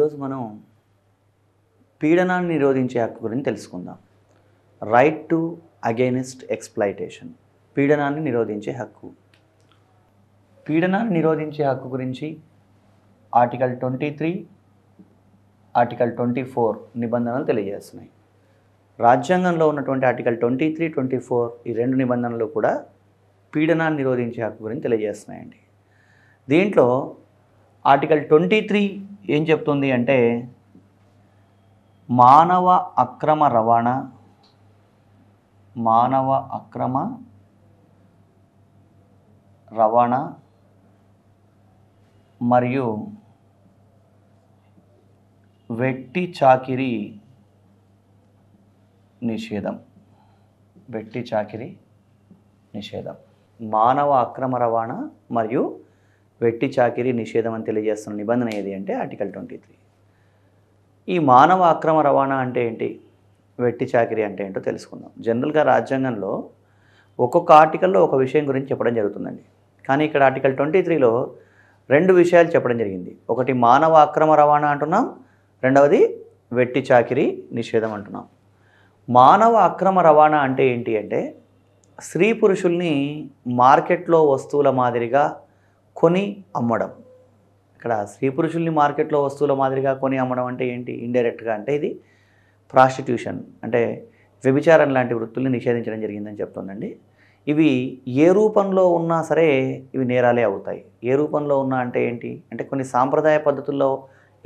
ఈరోజు మనం పీడనాన్ని నిరోధించే హక్కు గురించి తెలుసుకుందాం రైట్ టు అగైనెస్ట్ ఎక్స్ప్లైటేషన్ పీడనాన్ని నిరోధించే హక్కు పీడనాన్ని నిరోధించే హక్కు గురించి article twenty three article twenty four నిబంధనలు తెలియజేస్తున్నాయి రాజ్యాంగంలో ఉన్నటువంటి article twenty three twenty four ఈ రెండు నిబంధనలు కూడా పీడనాన్ని నిరోధించే హక్కు గురించి తెలియజేస్తున్నాయండి దీంట్లో ఆర్టికల్ ట్వంటీ త్రీ ఏం చెప్తుంది అంటే మానవ అక్రమ రవాణా మానవ అక్రమ రవాణా మరియు వెట్టి చాకిరి నిషేధం వెట్టి చాకిరి నిషేధం మానవ అక్రమ రవాణా మరియు వెట్టి చాకిరీ నిషేధం అని తెలియజేస్తున్న నిబంధన ఏది అంటే ఆర్టికల్ ట్వంటీ త్రీ ఈ మానవ అక్రమ రవాణా అంటే ఏంటి వెట్టి చాకిరీ అంటే ఏంటో తెలుసుకుందాం జనరల్గా రాజ్యాంగంలో ఒక్కొక్క ఆర్టికల్లో ఒక విషయం గురించి చెప్పడం జరుగుతుందండి కానీ ఇక్కడ ఆర్టికల్ ట్వంటీ త్రీలో రెండు విషయాలు చెప్పడం జరిగింది ఒకటి మానవ అక్రమ రవాణా అంటున్నాం రెండవది వెట్టి చాకిరీ నిషేధం అంటున్నాం మానవ అక్రమ రవాణా అంటే ఏంటి అంటే స్త్రీ పురుషుల్ని మార్కెట్లో వస్తువుల మాదిరిగా కొని అమ్మడం ఇక్కడ స్త్రీ పురుషుల్ని మార్కెట్లో వస్తువుల మాదిరిగా కొని అమ్మడం అంటే ఏంటి ఇండైరెక్ట్గా అంటే ఇది ప్రాస్టిట్యూషన్ అంటే వ్యభిచారం లాంటి వృత్తుల్ని నిషేధించడం జరిగిందని చెప్తుందండి ఇవి ఏ రూపంలో ఉన్నా సరే ఇవి నేరాలే అవుతాయి ఏ రూపంలో ఉన్నా అంటే ఏంటి అంటే కొన్ని సాంప్రదాయ పద్ధతుల్లో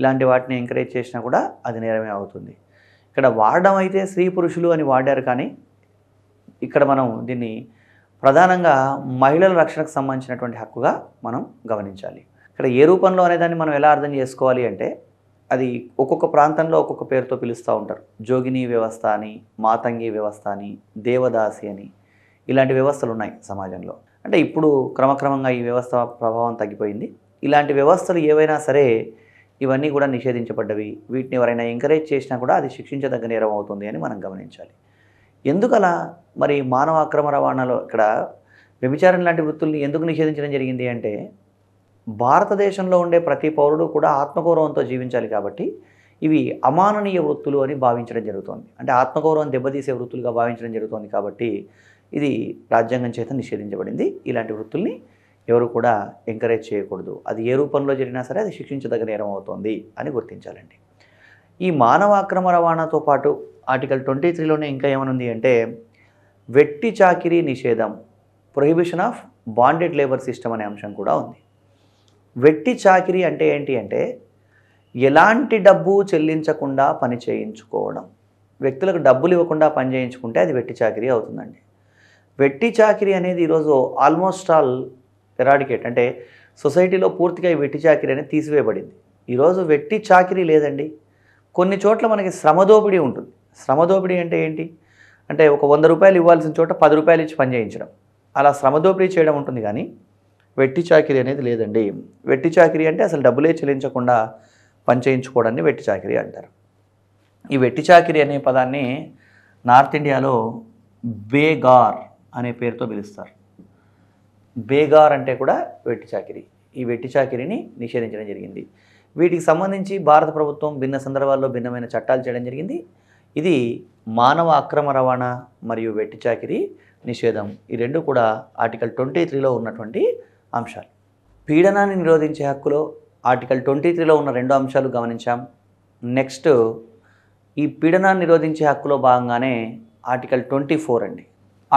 ఇలాంటి వాటిని ఎంకరేజ్ చేసినా కూడా అది నేరమే అవుతుంది ఇక్కడ వాడడం అయితే స్త్రీ పురుషులు అని వాడారు కానీ ఇక్కడ మనం దీన్ని ప్రధానంగా మహిళల రక్షణకు సంబంధించినటువంటి హక్కుగా మనం గమనించాలి ఇక్కడ ఏ రూపంలో అనేదాన్ని మనం ఎలా అర్థం చేసుకోవాలి అంటే అది ఒక్కొక్క ప్రాంతంలో ఒక్కొక్క పేరుతో పిలుస్తూ ఉంటారు జోగిని వ్యవస్థ అని మాతంగి వ్యవస్థ అని దేవదాసి అని ఇలాంటి వ్యవస్థలు ఉన్నాయి సమాజంలో అంటే ఇప్పుడు క్రమక్రమంగా ఈ వ్యవస్థ ప్రభావం తగ్గిపోయింది ఇలాంటి వ్యవస్థలు ఏవైనా సరే ఇవన్నీ కూడా నిషేధించబడ్డవి వీటిని ఎవరైనా ఎంకరేజ్ చేసినా కూడా అది శిక్షించదగ్గ నేరం అవుతుంది అని మనం గమనించాలి ఎందుకలా మరి మానవ అక్రమ రవాణాలో ఇక్కడ వ్యభిచారం లాంటి వృత్తుల్ని ఎందుకు నిషేధించడం జరిగింది అంటే భారతదేశంలో ఉండే ప్రతి పౌరుడు కూడా ఆత్మగౌరవంతో జీవించాలి కాబట్టి ఇవి అమాననీయ వృత్తులు అని భావించడం జరుగుతోంది అంటే ఆత్మగౌరవం దెబ్బతీసే వృత్తులుగా భావించడం జరుగుతోంది కాబట్టి ఇది రాజ్యాంగం చేత నిషేధించబడింది ఇలాంటి వృత్తుల్ని ఎవరు కూడా ఎంకరేజ్ చేయకూడదు అది ఏ రూపంలో జరిగినా సరే అది శిక్షించదగ్గ నేరం అవుతోంది అని గుర్తించాలండి ఈ మానవ అక్రమ రవాణాతో పాటు ఆర్టికల్ ట్వంటీ త్రీలోనే ఇంకా ఏమనుంది అంటే వెట్టి చాకిరీ నిషేధం prohibition of bonded labour system అనే అంశం కూడా ఉంది వెట్టి చాకిరీ అంటే ఏంటి అంటే ఎలాంటి డబ్బు చెల్లించకుండా పని చేయించుకోవడం వ్యక్తులకు డబ్బులు ఇవ్వకుండా పని చేయించుకుంటే అది వెట్టి చాకిరీ అవుతుందండి వెట్టి చాకిరీ అనేది ఈరోజు ఆల్మోస్ట్ ఆల్ ఎరాడికేట్ అంటే సొసైటీలో పూర్తిగా ఈ వెట్టి చాకిరీ అనేది తీసివేయబడింది ఈరోజు వెట్టి చాకిరీ లేదండి కొన్ని చోట్ల మనకి శ్రమదోపిడీ ఉంటుంది శ్రమదోపిడీ అంటే ఏంటి అంటే ఒక వంద రూపాయలు ఇవ్వాల్సిన చోట పది రూపాయలు ఇచ్చి పని చేయించడం అలా శ్రమదోపిడీ చేయడం ఉంటుంది కానీ వెట్టి చాకిరీ అనేది లేదండి వెట్టి చాకిరీ అంటే అసలు డబ్బులే చెల్లించకుండా పని చేయించుకోవడాన్ని వెట్టి చాకిరీ అంటారు ఈ వెట్టి చాకిరీ అనే పదాన్ని నార్త్ ఇండియాలో బేగార్ అనే పేరుతో పిలుస్తారు బేగార్ అంటే కూడా వెట్టి చాకిరీ ఈ వెట్టి చాకిరీని నిషేధించడం జరిగింది వీటికి సంబంధించి భారత ప్రభుత్వం భిన్న సందర్భాల్లో భిన్నమైన చట్టాలు చేయడం జరిగింది ఇది మానవ అక్రమ రవాణా మరియు వెట్టి చాకిరీ నిషేధం ఈ రెండు కూడా ఆర్టికల్ ట్వంటీ త్రీలో ఉన్నటువంటి అంశాలు పీడనాన్ని నిరోధించే హక్కులో ఆర్టికల్ ట్వంటీ త్రీలో ఉన్న రెండు అంశాలు గమనించాం నెక్స్ట్ ఈ పీడనాన్ని నిరోధించే హక్కులో భాగంగానే ఆర్టికల్ ట్వంటీ ఫోర్ అండి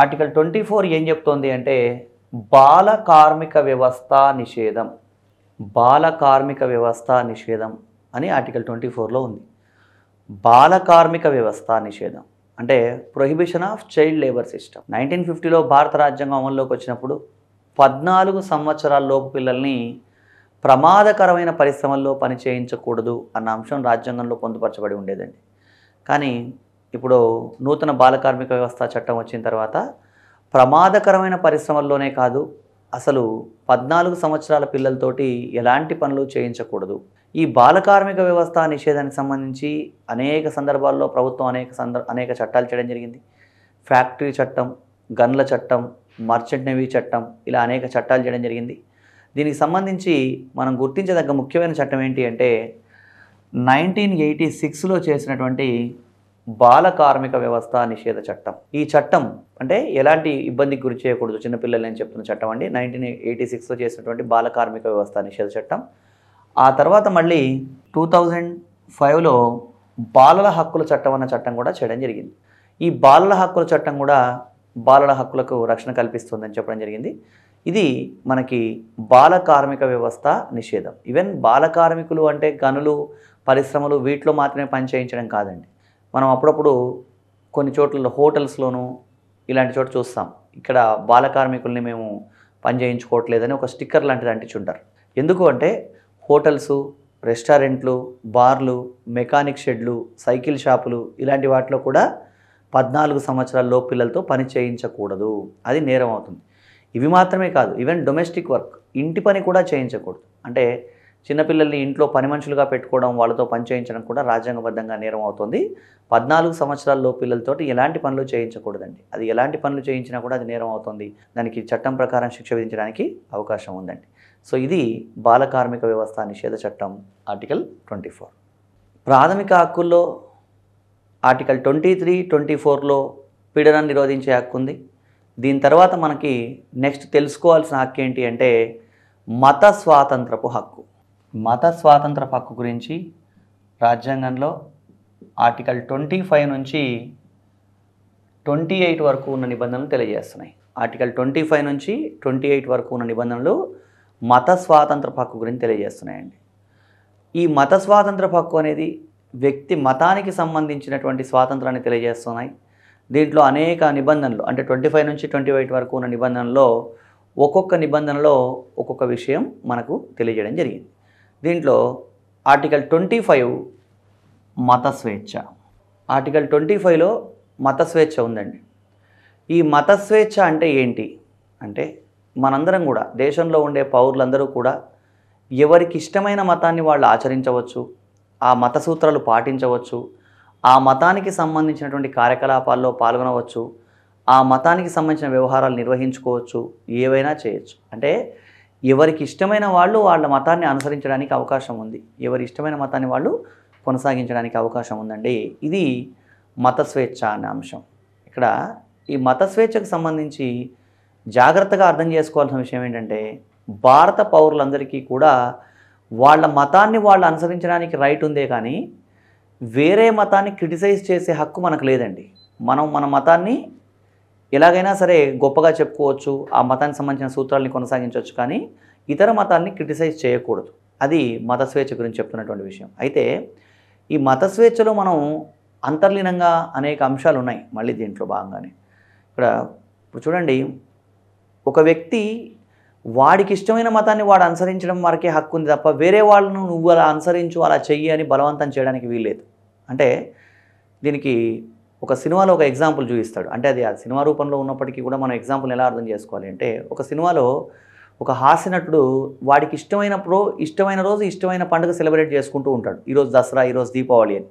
ఆర్టికల్ ట్వంటీ ఫోర్ ఏం చెప్తోంది అంటే బాల కార్మిక వ్యవస్థ నిషేధం బాల కార్మిక వ్యవస్థ నిషేధం అని ఆర్టికల్ ట్వంటీ ఫోర్లో ఉంది బాల కార్మిక వ్యవస్థ నిషేధం అంటే prohibition of child labour system nineteen ఫిఫ్టీలో భారత రాజ్యాంగం అమల్లోకి వచ్చినప్పుడు పద్నాలుగు సంవత్సరాల లోపు పిల్లల్ని ప్రమాదకరమైన పరిశ్రమల్లో పని చేయించకూడదు అన్న అంశం రాజ్యాంగంలో పొందుపరచబడి ఉండేదండి కానీ ఇప్పుడు నూతన బాలకార్మిక వ్యవస్థ చట్టం వచ్చిన తర్వాత ప్రమాదకరమైన పరిశ్రమల్లోనే కాదు అసలు పద్నాలుగు సంవత్సరాల పిల్లలతోటి ఎలాంటి పనులు చేయించకూడదు ఈ బాలకార్మిక వ్యవస్థ నిషేధానికి సంబంధించి అనేక సందర్భాల్లో ప్రభుత్వం అనేక సందర్ అనేక చట్టాలు చేయడం జరిగింది ఫ్యాక్టరీ చట్టం గన్ల చట్టం మర్చెంట్ నేవీ చట్టం ఇలా అనేక చట్టాలు చేయడం జరిగింది దీనికి సంబంధించి మనం గుర్తించదగ్గ ముఖ్యమైన చట్టం ఏంటి అంటే నైన్టీన్ ఎయిటీ సిక్స్లో చేసినటువంటి బాల కార్మిక వ్యవస్థ నిషేధ చట్టం ఈ చట్టం అంటే ఎలాంటి ఇబ్బందికి గురి చేయకూడదు చిన్నపిల్లలు అని చెప్తున్న చట్టం అండి నైన్టీన్ ఎయిటీ సిక్స్లో చేసినటువంటి బాల కార్మిక వ్యవస్థ నిషేధ చట్టం ఆ తర్వాత మళ్ళీ టూ థౌజండ్ ఫైవ్లో బాలల హక్కుల చట్టం అన్న చట్టం కూడా చేయడం జరిగింది ఈ బాలల హక్కుల చట్టం కూడా బాలల హక్కులకు రక్షణ కల్పిస్తుందని చెప్పడం జరిగింది ఇది మనకి బాల కార్మిక వ్యవస్థ నిషేధం ఈవెన్ బాల కార్మికులు అంటే గనులు పరిశ్రమలు వీటిలో మాత్రమే పనిచేయించడం కాదండి మనం అప్పుడప్పుడు కొన్ని చోట్ల హోటల్స్లోనూ ఇలాంటి చోట చూస్తాం ఇక్కడ బాల కార్మికుల్ని మేము పని చేయించుకోవట్లేదని ఒక స్టిక్కర్ లాంటిది అంటించుంటారు ఎందుకు అంటే హోటల్స్ రెస్టారెంట్లు బార్లు మెకానిక్ షెడ్లు సైకిల్ షాపులు ఇలాంటి వాటిలో కూడా పద్నాలుగు సంవత్సరాల్లో పిల్లలతో పని చేయించకూడదు అది నేరం అవుతుంది ఇవి మాత్రమే కాదు ఈవెన్ డొమెస్టిక్ వర్క్ ఇంటి పని కూడా చేయించకూడదు అంటే చిన్నపిల్లల్ని ఇంట్లో పని మనుషులుగా పెట్టుకోవడం వాళ్ళతో పనిచేయించడం కూడా రాజ్యాంగబద్ధంగా నేరం అవుతుంది పద్నాలుగు సంవత్సరాల్లో పిల్లలతోటి ఎలాంటి పనులు చేయించకూడదండి అది ఎలాంటి పనులు చేయించినా కూడా అది నేరం అవుతుంది దానికి చట్టం ప్రకారం శిక్ష విధించడానికి అవకాశం ఉందండి సో ఇది బాల కార్మిక వ్యవస్థ నిషేధ చట్టం ఆర్టికల్ ట్వంటీ ఫోర్ ప్రాథమిక హక్కుల్లో ఆర్టికల్ ట్వంటీ త్రీ ట్వంటీ ఫోర్లో పీడనం నిరోధించే హక్కు ఉంది దీని తర్వాత మనకి నెక్స్ట్ తెలుసుకోవాల్సిన హక్కు ఏంటి అంటే మత స్వాతంత్రపు హక్కు మత స్వాతంత్ర హక్కు గురించి రాజ్యాంగంలో ఆర్టికల్ ట్వంటీ ఫైవ్ నుంచి ట్వంటీ ఎయిట్ వరకు ఉన్న నిబంధనలు తెలియజేస్తున్నాయి ఆర్టికల్ ట్వంటీ ఫైవ్ నుంచి ట్వంటీ ఎయిట్ వరకు ఉన్న నిబంధనలు మత స్వాతంత్ర హక్కు గురించి తెలియజేస్తున్నాయండి ఈ మత స్వాతంత్ర హక్కు అనేది వ్యక్తి మతానికి సంబంధించినటువంటి స్వాతంత్రాన్ని తెలియజేస్తున్నాయి దీంట్లో అనేక నిబంధనలు అంటే ట్వంటీ ఫైవ్ నుంచి ట్వంటీ ఎయిట్ వరకు ఉన్న నిబంధనలో ఒక్కొక్క నిబంధనలో ఒక్కొక్క విషయం మనకు తెలియజేయడం జరిగింది దీంట్లో ఆర్టికల్ ట్వంటీ ఫైవ్ మత స్వేచ్ఛ ఆర్టికల్ ట్వంటీ ఫైవ్లో మత స్వేచ్ఛ ఉందండి ఈ మత స్వేచ్ఛ అంటే ఏంటి అంటే మనందరం కూడా దేశంలో ఉండే పౌరులందరూ కూడా ఎవరికి ఇష్టమైన మతాన్ని వాళ్ళు ఆచరించవచ్చు ఆ మత సూత్రాలు పాటించవచ్చు ఆ మతానికి సంబంధించినటువంటి కార్యకలాపాల్లో పాల్గొనవచ్చు ఆ మతానికి సంబంధించిన వ్యవహారాలు నిర్వహించుకోవచ్చు ఏవైనా చేయొచ్చు అంటే ఎవరికి ఇష్టమైన వాళ్ళు వాళ్ళ మతాన్ని అనుసరించడానికి అవకాశం ఉంది ఎవరి ఇష్టమైన మతాన్ని వాళ్ళు కొనసాగించడానికి అవకాశం ఉందండి ఇది మత స్వేచ్ఛ అనే అంశం ఇక్కడ ఈ మత స్వేచ్ఛకు సంబంధించి జాగ్రత్తగా అర్థం చేసుకోవాల్సిన విషయం ఏంటంటే భారత పౌరులందరికీ కూడా వాళ్ళ మతాన్ని వాళ్ళు అనుసరించడానికి రైట్ ఉందే కానీ వేరే మతాన్ని క్రిటిసైజ్ చేసే హక్కు మనకు లేదండి మనం మన మతాన్ని ఎలాగైనా సరే గొప్పగా చెప్పుకోవచ్చు ఆ మతానికి సంబంధించిన సూత్రాలని కొనసాగించవచ్చు కానీ ఇతర మతాన్ని క్రిటిసైజ్ చేయకూడదు అది మత స్వేచ్ఛ గురించి చెప్తున్నటువంటి విషయం అయితే ఈ మత స్వేచ్ఛలో మనం అంతర్లీనంగా అనేక అంశాలు ఉన్నాయి మళ్ళీ దీంట్లో భాగంగానే ఇక్కడ ఇప్పుడు చూడండి ఒక వ్యక్తి వాడికి ఇష్టమైన మతాన్ని వాడు అనుసరించడం వరకే హక్కు ఉంది తప్ప వేరే వాళ్ళను నువ్వు అలా అనుసరించు అలా చెయ్యి అని బలవంతం చేయడానికి వీల్లేదు అంటే దీనికి ఒక సినిమాలో ఒక ఎగ్జాంపుల్ చూపిస్తాడు అంటే అది ఆ సినిమా రూపంలో ఉన్నప్పటికీ కూడా మనం ఎగ్జాంపుల్ ఎలా అర్థం చేసుకోవాలి అంటే ఒక సినిమాలో ఒక హాస్యనటుడు వాడికి ఇష్టమైనప్పుడు ఇష్టమైన రోజు ఇష్టమైన పండుగ సెలబ్రేట్ చేసుకుంటూ ఉంటాడు ఈరోజు దసరా ఈరోజు దీపావళి అని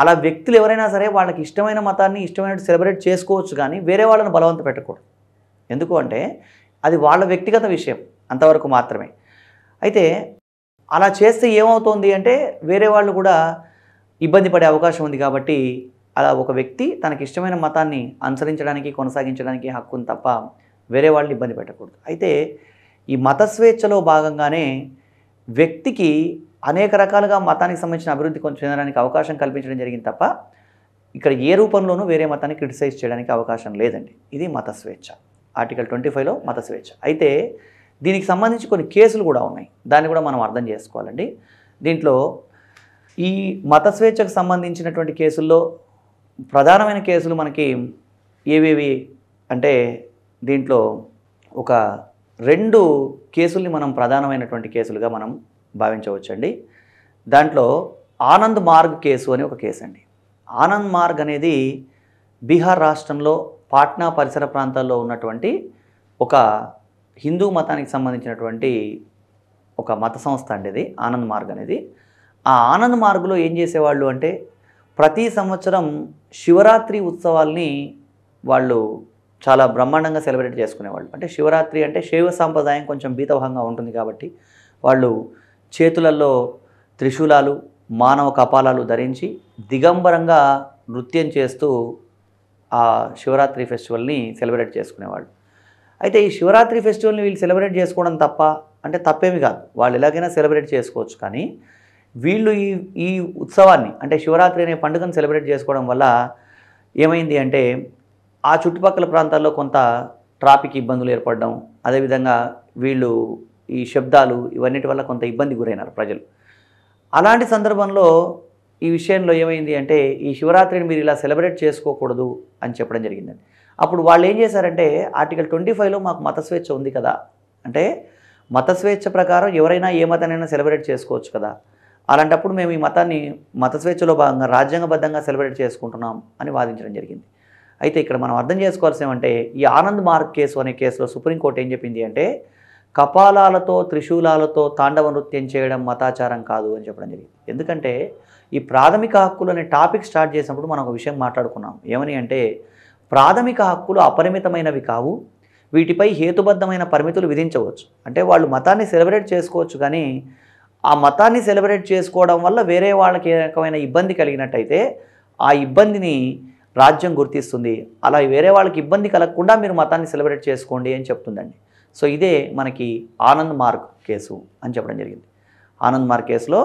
అలా వ్యక్తులు ఎవరైనా సరే వాళ్ళకి ఇష్టమైన మతాన్ని ఇష్టమైన సెలబ్రేట్ చేసుకోవచ్చు కానీ వేరే వాళ్ళని బలవంత పెట్టకూడదు ఎందుకు అంటే అది వాళ్ళ వ్యక్తిగత విషయం అంతవరకు మాత్రమే అయితే అలా చేస్తే ఏమవుతోంది అంటే వేరే వాళ్ళు కూడా ఇబ్బంది పడే అవకాశం ఉంది కాబట్టి అలా ఒక వ్యక్తి తనకి ఇష్టమైన మతాన్ని అనుసరించడానికి కొనసాగించడానికి హక్కును తప్ప వేరే వాళ్ళని ఇబ్బంది పెట్టకూడదు అయితే ఈ మత స్వేచ్ఛలో భాగంగానే వ్యక్తికి అనేక రకాలుగా మతానికి సంబంధించిన అభివృద్ధి కొంచెం చెందడానికి అవకాశం కల్పించడం జరిగింది తప్ప ఇక్కడ ఏ రూపంలోనూ వేరే మతాన్ని క్రిటిసైజ్ చేయడానికి అవకాశం లేదండి ఇది మత స్వేచ్ఛ ఆర్టికల్ ట్వంటీ ఫైవ్లో మత స్వేచ్ఛ అయితే దీనికి సంబంధించి కొన్ని కేసులు కూడా ఉన్నాయి దాన్ని కూడా మనం అర్థం చేసుకోవాలండి దీంట్లో ఈ మత స్వేచ్ఛకు సంబంధించినటువంటి కేసుల్లో ప్రధానమైన కేసులు మనకి ఏవేవి అంటే దీంట్లో ఒక రెండు కేసుల్ని మనం ప్రధానమైనటువంటి కేసులుగా మనం భావించవచ్చండి దాంట్లో ఆనంద్ మార్గ్ కేసు అని ఒక కేసు అండి ఆనంద్ మార్గ్ అనేది బీహార్ రాష్ట్రంలో పాట్నా పరిసర ప్రాంతాల్లో ఉన్నటువంటి ఒక హిందూ మతానికి సంబంధించినటువంటి ఒక మత సంస్థ అండి ఇది ఆనంద్ మార్గ్ అనేది ఆ ఆనంద్ మార్గులో ఏం చేసేవాళ్ళు అంటే ప్రతి సంవత్సరం శివరాత్రి ఉత్సవాల్ని వాళ్ళు చాలా బ్రహ్మాండంగా సెలబ్రేట్ చేసుకునేవాళ్ళు అంటే శివరాత్రి అంటే శైవ సాంప్రదాయం కొంచెం బీతవహంగా ఉంటుంది కాబట్టి వాళ్ళు చేతులలో త్రిశూలాలు మానవ కపాలాలు ధరించి దిగంబరంగా నృత్యం చేస్తూ ఆ శివరాత్రి ఫెస్టివల్ని సెలబ్రేట్ చేసుకునేవాళ్ళు అయితే ఈ శివరాత్రి ఫెస్టివల్ని వీళ్ళు సెలబ్రేట్ చేసుకోవడం తప్ప అంటే తప్పేమి కాదు వాళ్ళు ఎలాగైనా సెలబ్రేట్ చేసుకోవచ్చు కానీ వీళ్ళు ఈ ఈ ఉత్సవాన్ని అంటే శివరాత్రి అనే పండుగను సెలబ్రేట్ చేసుకోవడం వల్ల ఏమైంది అంటే ఆ చుట్టుపక్కల ప్రాంతాల్లో కొంత ట్రాఫిక్ ఇబ్బందులు ఏర్పడడం అదేవిధంగా వీళ్ళు ఈ శబ్దాలు ఇవన్నిటి వల్ల కొంత ఇబ్బంది గురైనారు ప్రజలు అలాంటి సందర్భంలో ఈ విషయంలో ఏమైంది అంటే ఈ శివరాత్రిని మీరు ఇలా సెలబ్రేట్ చేసుకోకూడదు అని చెప్పడం జరిగిందండి అప్పుడు వాళ్ళు ఏం చేశారంటే ఆర్టికల్ ట్వంటీ ఫైవ్లో మాకు మత స్వేచ్ఛ ఉంది కదా అంటే మత స్వేచ్ఛ ప్రకారం ఎవరైనా ఏ మతనైనా సెలబ్రేట్ చేసుకోవచ్చు కదా అలాంటప్పుడు మేము ఈ మతాన్ని మత స్వేచ్ఛలో భాగంగా రాజ్యాంగబద్ధంగా సెలబ్రేట్ చేసుకుంటున్నాం అని వాదించడం జరిగింది అయితే ఇక్కడ మనం అర్థం చేసుకోవాల్సిన ఏమంటే ఈ ఆనంద్ మార్గ్ కేసు అనే కేసులో సుప్రీంకోర్టు ఏం చెప్పింది అంటే కపాలాలతో త్రిశూలాలతో తాండవ నృత్యం చేయడం మతాచారం కాదు అని చెప్పడం జరిగింది ఎందుకంటే ఈ ప్రాథమిక హక్కులు అనే టాపిక్ స్టార్ట్ చేసినప్పుడు మనం ఒక విషయం మాట్లాడుకున్నాం ఏమని అంటే ప్రాథమిక హక్కులు అపరిమితమైనవి కావు వీటిపై హేతుబద్ధమైన పరిమితులు విధించవచ్చు అంటే వాళ్ళు మతాన్ని సెలబ్రేట్ చేసుకోవచ్చు కానీ ఆ మతాన్ని సెలబ్రేట్ చేసుకోవడం వల్ల వేరే వాళ్ళకి ఏ రకమైన ఇబ్బంది కలిగినట్టయితే ఆ ఇబ్బందిని రాజ్యం గుర్తిస్తుంది అలా వేరే వాళ్ళకి ఇబ్బంది కలగకుండా మీరు మతాన్ని సెలబ్రేట్ చేసుకోండి అని చెప్తుందండి సో ఇదే మనకి ఆనంద్ మార్క్ కేసు అని చెప్పడం జరిగింది ఆనంద్ మార్క్ కేసులో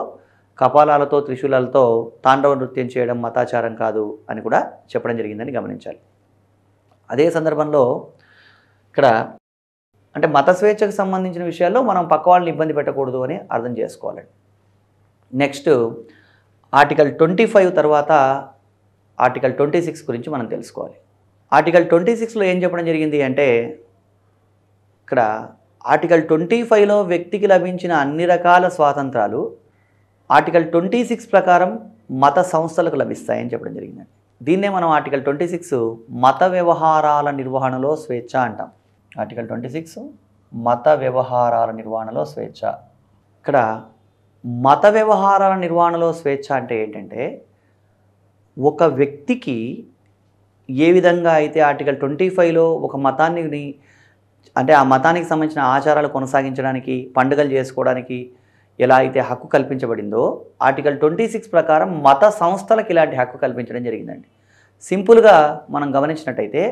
కపాలాలతో త్రిశూలాలతో తాండవ నృత్యం చేయడం మతాచారం కాదు అని కూడా చెప్పడం జరిగిందని గమనించాలి అదే సందర్భంలో ఇక్కడ అంటే మత స్వేచ్ఛకు సంబంధించిన విషయాల్లో మనం పక్క వాళ్ళని ఇబ్బంది పెట్టకూడదు అని అర్థం చేసుకోవాలండి నెక్స్ట్ ఆర్టికల్ ట్వంటీ ఫైవ్ తర్వాత ఆర్టికల్ ట్వంటీ సిక్స్ గురించి మనం తెలుసుకోవాలి ఆర్టికల్ ట్వంటీ సిక్స్లో ఏం చెప్పడం జరిగింది అంటే ఇక్కడ ఆర్టికల్ ట్వంటీ ఫైవ్లో వ్యక్తికి లభించిన అన్ని రకాల స్వాతంత్రాలు ఆర్టికల్ ట్వంటీ సిక్స్ ప్రకారం మత సంస్థలకు లభిస్తాయని చెప్పడం జరిగిందండి దీన్నే మనం ఆర్టికల్ ట్వంటీ సిక్స్ మత వ్యవహారాల నిర్వహణలో స్వేచ్ఛ అంటాం ఆర్టికల్ ట్వంటీ సిక్స్ మత వ్యవహారాల నిర్వహణలో స్వేచ్ఛ ఇక్కడ మత వ్యవహారాల నిర్వహణలో స్వేచ్ఛ అంటే ఏంటంటే ఒక వ్యక్తికి ఏ విధంగా అయితే ఆర్టికల్ ట్వంటీ ఫైవ్లో ఒక మతాన్ని అంటే ఆ మతానికి సంబంధించిన ఆచారాలు కొనసాగించడానికి పండుగలు చేసుకోవడానికి ఎలా అయితే హక్కు కల్పించబడిందో ఆర్టికల్ ట్వంటీ సిక్స్ ప్రకారం మత సంస్థలకు ఇలాంటి హక్కు కల్పించడం జరిగిందండి సింపుల్గా మనం గమనించినట్టయితే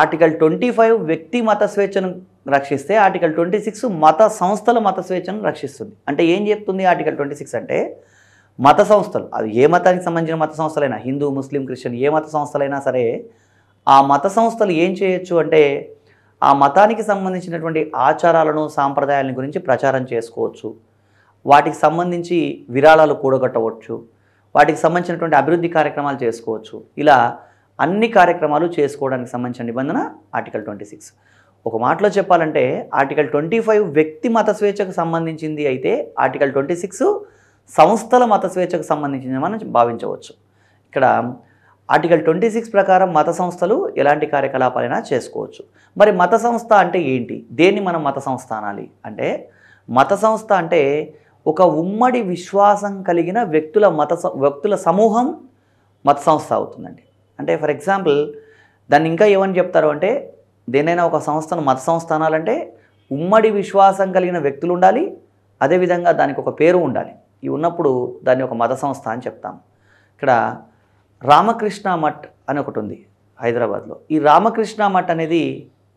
ఆర్టికల్ ట్వంటీ ఫైవ్ వ్యక్తి మత స్వేచ్ఛను రక్షిస్తే ఆర్టికల్ ట్వంటీ సిక్స్ మత సంస్థల మత స్వేచ్ఛను రక్షిస్తుంది అంటే ఏం చెప్తుంది ఆర్టికల్ ట్వంటీ సిక్స్ అంటే మత సంస్థలు అది ఏ మతానికి సంబంధించిన మత సంస్థలైనా హిందూ ముస్లిం క్రిస్టియన్ ఏ మత సంస్థలైనా సరే ఆ మత సంస్థలు ఏం చేయొచ్చు అంటే ఆ మతానికి సంబంధించినటువంటి ఆచారాలను సాంప్రదాయాలను గురించి ప్రచారం చేసుకోవచ్చు వాటికి సంబంధించి విరాళాలు కూడగట్టవచ్చు వాటికి సంబంధించినటువంటి అభివృద్ధి కార్యక్రమాలు చేసుకోవచ్చు ఇలా అన్ని కార్యక్రమాలు చేసుకోవడానికి సంబంధించిన నిబంధన ఆర్టికల్ ట్వంటీ సిక్స్ ఒక మాటలో చెప్పాలంటే ఆర్టికల్ ట్వంటీ ఫైవ్ వ్యక్తి మత స్వేచ్ఛకు సంబంధించింది అయితే ఆర్టికల్ ట్వంటీ సిక్స్ సంస్థల మత స్వేచ్ఛకు సంబంధించింది మనం భావించవచ్చు ఇక్కడ ఆర్టికల్ ట్వంటీ సిక్స్ ప్రకారం మత సంస్థలు ఎలాంటి కార్యకలాపాలైనా చేసుకోవచ్చు మరి మత సంస్థ అంటే ఏంటి దేన్ని మనం మత సంస్థ అనాలి అంటే మత సంస్థ అంటే ఒక ఉమ్మడి విశ్వాసం కలిగిన వ్యక్తుల మత వ్యక్తుల సమూహం మత సంస్థ అవుతుందండి అంటే ఫర్ ఎగ్జాంపుల్ దాన్ని ఇంకా ఏమని చెప్తారు అంటే దేనైనా ఒక సంస్థను మత సంస్థ అనాలంటే ఉమ్మడి విశ్వాసం కలిగిన వ్యక్తులు ఉండాలి అదేవిధంగా దానికి ఒక పేరు ఉండాలి ఇవి ఉన్నప్పుడు దాన్ని ఒక మత సంస్థ అని చెప్తాం ఇక్కడ రామకృష్ణ మఠ్ అని ఒకటి ఉంది హైదరాబాద్లో ఈ రామకృష్ణ మఠ్ అనేది